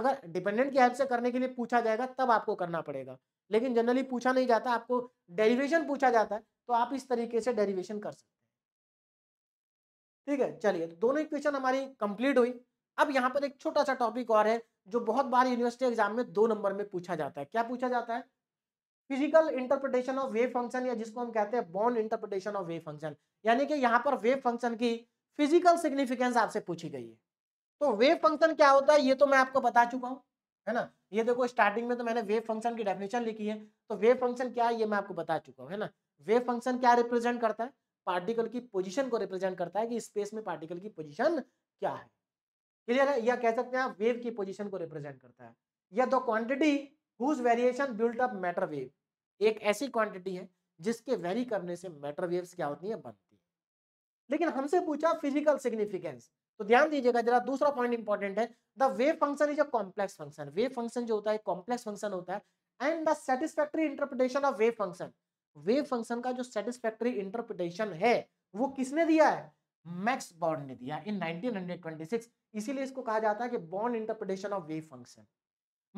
अगर डिपेंडेंट की हेल्प से करने के लिए पूछा जाएगा तब आपको करना पड़ेगा लेकिन जनरली पूछा नहीं जाता आपको डेरिवेशन पूछा जाता है तो आप इस तरीके से डेरिवेशन कर सकते हैं ठीक है चलिए तो दोनों इक्वेशन हमारी कंप्लीट हुई अब यहाँ पर एक छोटा सा टॉपिक और है जो बहुत बार यूनिवर्सिटी एग्जाम में दो नंबर में पूछा जाता है क्या पूछा जाता है physical interpretation of wave function या जिसको हम कहते हैं बॉन्ड इंटरप्रिटेशन ऑफ वेव फंक्शन यानी कि यहाँ पर वेव फंक्शन की फिजिकल सिग्निफिकेंस आपसे पूछी गई है तो वेव फंक्शन क्या होता है ये तो मैं आपको बता चुका हूँ है ना ये देखो स्टार्टिंग में तो मैंने वेव फंक्शन की डेफिनेशन लिखी है तो वेव फंक्शन क्या है ये मैं आपको बता चुका हूँ है ना वेव फंक्शन क्या रिप्रेजेंट करता है पार्टिकल की पोजिशन को रिप्रेजेंट करता है कि स्पेस में पार्टिकल की पोजिशन क्या है क्लियर है या कह सकते हैं आप वेव की पोजिशन को रिप्रेजेंट करता है या the quantity whose variation built up matter wave एक ऐसी क्वांटिटी है जिसके वेरी करने से मैटर वेव्स क्या होती है बनती है लेकिन हमसे पूछा फिजिकल सिग्निफिकेंस तो ध्यान दीजिएगा जरा दूसरा पॉइंट इंपॉर्टेंट है the wave function is a complex function wave function जो होता है कॉम्प्लेक्स फंक्शन होता है and the satisfactory interpretation of wave function wave function का जो सेटिस्फैक्ट्री इंटरप्रिटेशन है वो किसने दिया है मैक्स बॉर्न ने दिया इन 1926 इसीलिए इसको कहा जाता है कि Born interpretation of wave function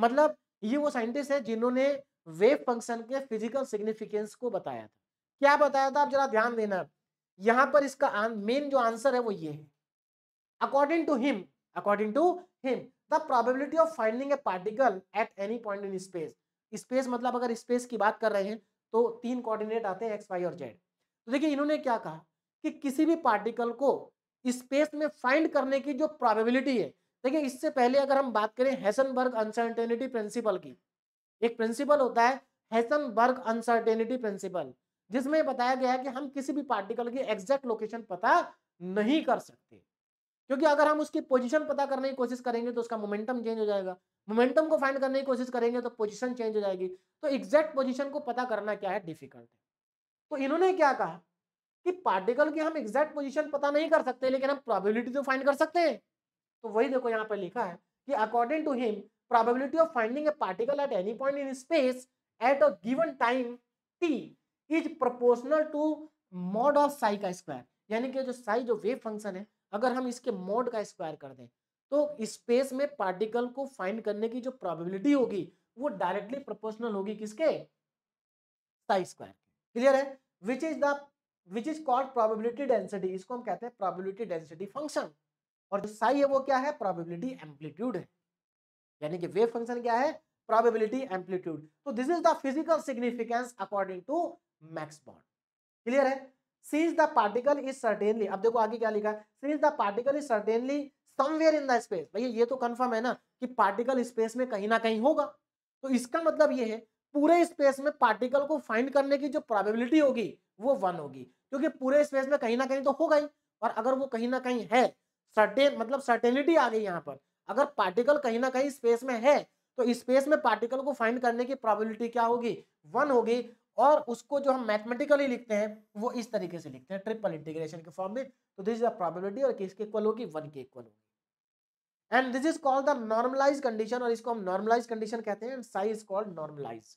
मतलब ये वो साइंटिस्ट है जिन्होंने वेव फंक्शन के फिजिकल सिग्निफिकेंस को बताया था क्या बताया था आप जरा ध्यान देना यहां पर इसका मेन जो आंसर है वो ये है according to him according to him the probability of finding a particle at any point in space space मतलब अगर space की बात कर रहे हैं तो तीन कोऑर्डिनेट आते हैं x y और z तो देखिए इन्होंने क्या कहा कि किसी भी पार्टिकल को स्पेस में फाइंड करने की जो प्रोबेबिलिटी है देखिए इससे पहले अगर हम बात करें हैसनबर्ग अनसर्टेनिटी प्रिंसिपल की एक प्रिंसिपल होता है हैसनबर्ग अनसर्टेनिटी प्रिंसिपल जिसमें बताया गया है कि हम किसी भी पार्टिकल की एग्जैक्ट लोकेशन पता नहीं कर सकते क्योंकि अगर हम उसकी पोजिशन पता करने की कोशिश करेंगे तो उसका मोमेंटम चेंज हो जाएगा मोमेंटम को फाइंड करने की कोशिश करेंगे तो पोजीशन चेंज हो जाएगी तो एग्जैक्ट पोजिशन को पता करना क्या है डिफिकल्ट है तो इन्होंने क्या कहा कि पार्टिकल की हम एग्जैक्ट पोजीशन पता नहीं कर सकते लेकिन हम प्रोबेबिलिटी तो फाइंड कर सकते हैं तो वही देखो यहाँ पर लिखा है कि according to him probability of finding a particle at any point in space at a given time t is proportional to mod of psi का स्क्वायर यानी कि जो साई जो वेव फंक्शन है अगर हम इसके मोड का स्क्वायर कर दें तो स्पेस में पार्टिकल को फाइंड करने की जो प्रोबेबिलिटी होगी वो डायरेक्टली प्रोपोर्शनल होगी किसके साई स्क्वायर क्लियर है which is the which is called probability density इसको हम कहते हैं प्रोबेबिलिटी डेंसिटी फंक्शन और जो साई है वो क्या है प्रोबेबिलिटी एम्पलीट्यूड है यानी कि वेव फंक्शन क्या है प्रोबेबिलिटी एम्पलीट्यूड तो this is the physical significance according to Max बॉन्ड क्लियर है सीज द पार्टिकल इज सर्टेनली अब देखो आगे क्या लिखा है सीज the particle is certainly somewhere in the space भैया ये तो कंफर्म है ना कि पार्टिकल स्पेस में कहीं ना कहीं होगा तो इसका मतलब ये है पूरे स्पेस में पार्टिकल को फाइंड करने की जो प्रोबेबिलिटी होगी वो वन होगी क्योंकि पूरे स्पेस में कहीं ना कहीं तो होगा ही और अगर वो कहीं ना कहीं है सर्टेन मतलब सर्टेनिटी आ गई यहाँ पर अगर पार्टिकल कहीं ना कहीं स्पेस में है तो स्पेस में पार्टिकल को फाइंड करने की प्रोबेबिलिटी क्या होगी वन होगी और उसको जो हम मैथमेटिकली लिखते हैं वो इस तरीके से लिखते हैं ट्रिपल इंटीग्रेशन के फॉर्म में तो दिस इज द प्रोबेबिलिटी और किसके इक्वल होगी वन के इक्वल होगी and this is called the normalize condition और इसको हम नॉर्मलाइज कंडीशन कहते हैं एंड साइज कॉल्ड नॉर्मलाइज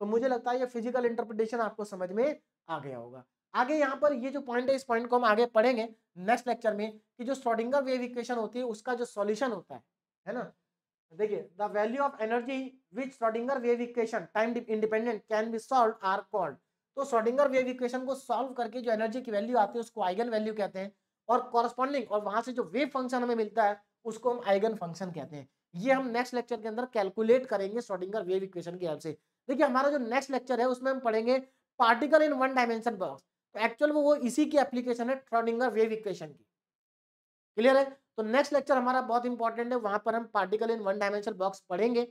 तो मुझे लगता है ये फिजिकल इंटरप्रिटेशन आपको समझ में आ गया होगा आगे यहाँ पर ये जो पॉइंट है इस पॉइंट को हम आगे पढ़ेंगे नेक्स्ट लेक्चर में कि जो श्रोडिंगर वेव इक्वेशन होती है उसका जो सॉल्यूशन होता है है ना देखिए the value of energy which Schrodinger wave equation time independent can be solved are called तो सोडिंगर वेव इक्वेशन को सॉल्व करके जो एनर्जी की वैल्यू आती है उसको आइगन वैल्यू कहते हैं और कॉरस्पॉन्डिंग और वहां से जो वेव फंक्शन हमें मिलता है उसको हम आइगन फंक्शन कहते हैं ये हम नेक्स्ट लेक्चर के अंदर कैलकुलेट करेंगे सोडिंगर वेव इक्वेशन की हेल्प से देखिए हमारा जो नेक्स्ट लेक्चर है उसमें हम पढ़ेंगे particle in one dimension box तो एक्चुअल वो इसी की एप्लीकेशन है सोडिंगर वेव इक्वेशन की क्लियर है तो नेक्स्ट लेक्चर हमारा बहुत इंपॉर्टेंट है वहां पर हम particle in one dimensional box पढ़ेंगे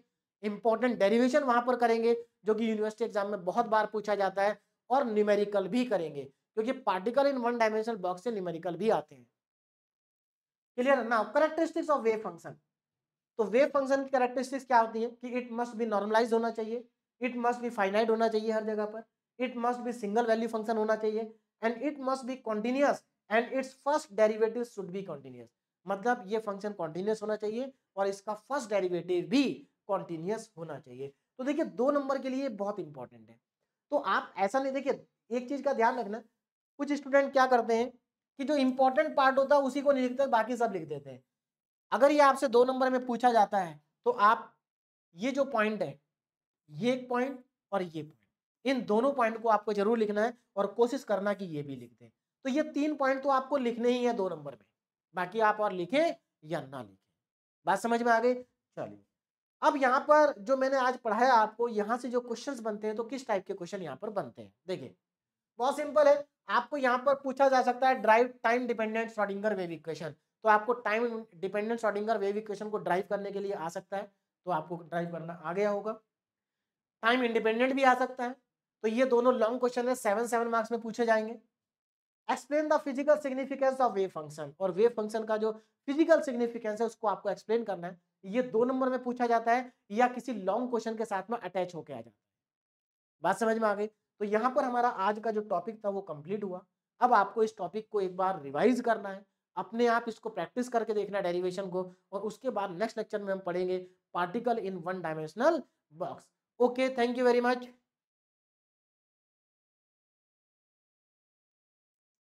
इंपॉर्टेंट डेरिवेशन वहां पर करेंगे जो कि यूनिवर्सिटी एग्जाम में बहुत बार पूछा जाता है और न्यूमेरिकल भी करेंगे क्योंकि particle in one dimensional box से न्यूमेरिकल भी आते हैं क्लियर ना करेक्टरिस्टिक्स ऑफ वेव फंक्शन तो वेव फंक्शन की करेक्टरिस्टिक्स क्या होती है कि इट मस्ट भी नॉर्मलाइज होना चाहिए इट मस्ट भी फाइनाइट होना चाहिए हर जगह पर इट मस्ट भी सिंगल वैल्यू फंक्शन होना चाहिए एंड इट मस्ट भी continuous and its first derivative should be continuous मतलब ये फंक्शन कॉन्टिन्यूस होना चाहिए और इसका फर्स्ट डेरिवेटिव भी कॉन्टिन्यूस होना चाहिए तो देखिए दो नंबर के लिए बहुत इंपॉर्टेंट है तो आप ऐसा नहीं देखिए एक चीज का ध्यान रखना कुछ स्टूडेंट क्या करते हैं कि जो इंपॉर्टेंट पार्ट होता है उसी को नहीं लिखते बाकी सब लिख देते हैं अगर ये आपसे दो नंबर में पूछा जाता है तो आप ये जो पॉइंट है ये एक पॉइंट और ये पॉइंट इन दोनों पॉइंट को आपको जरूर लिखना है और कोशिश करना कि ये भी लिख दें तो ये तीन पॉइंट तो आपको लिखने ही है दो नंबर में बाकी आप और लिखे या ना लिखे बात समझ में आ गई चलिए अब यहाँ पर जो मैंने आज पढ़ाया आपको यहाँ से जो क्वेश्चन बनते हैं तो किस टाइप के क्वेश्चन यहाँ पर बनते हैं देखिए बहुत सिंपल है आपको यहाँ पर पूछा जा सकता है derive time dependent Schrodinger wave equation तो आपको time dependent Schrodinger wave equation को ड्राइव करने के लिए आ सकता है तो आपको ड्राइव करना आ गया होगा टाइम इंडिपेंडेंट भी आ सकता है तो ये दोनों लॉन्ग क्वेश्चन है सेवन सेवन मार्क्स में पूछे जाएंगे explain the physical significance of wave function और वेव फंक्शन का जो फिजिकल सिग्निफिकेंस है उसको आपको एक्सप्लेन करना है ये दो नंबर में पूछा जाता है या किसी लॉन्ग क्वेश्चन के साथ में अटैच होकर आ जाता है बात समझ में आ गई तो यहाँ पर हमारा आज का जो टॉपिक था वो कंप्लीट हुआ अब आपको इस टॉपिक को एक बार रिवाइज करना है अपने आप इसको प्रैक्टिस करके देखना डेरिवेशन को और उसके बाद नेक्स्ट लेक्चर में हम पढ़ेंगे particle in one dimensional box okay thank you very much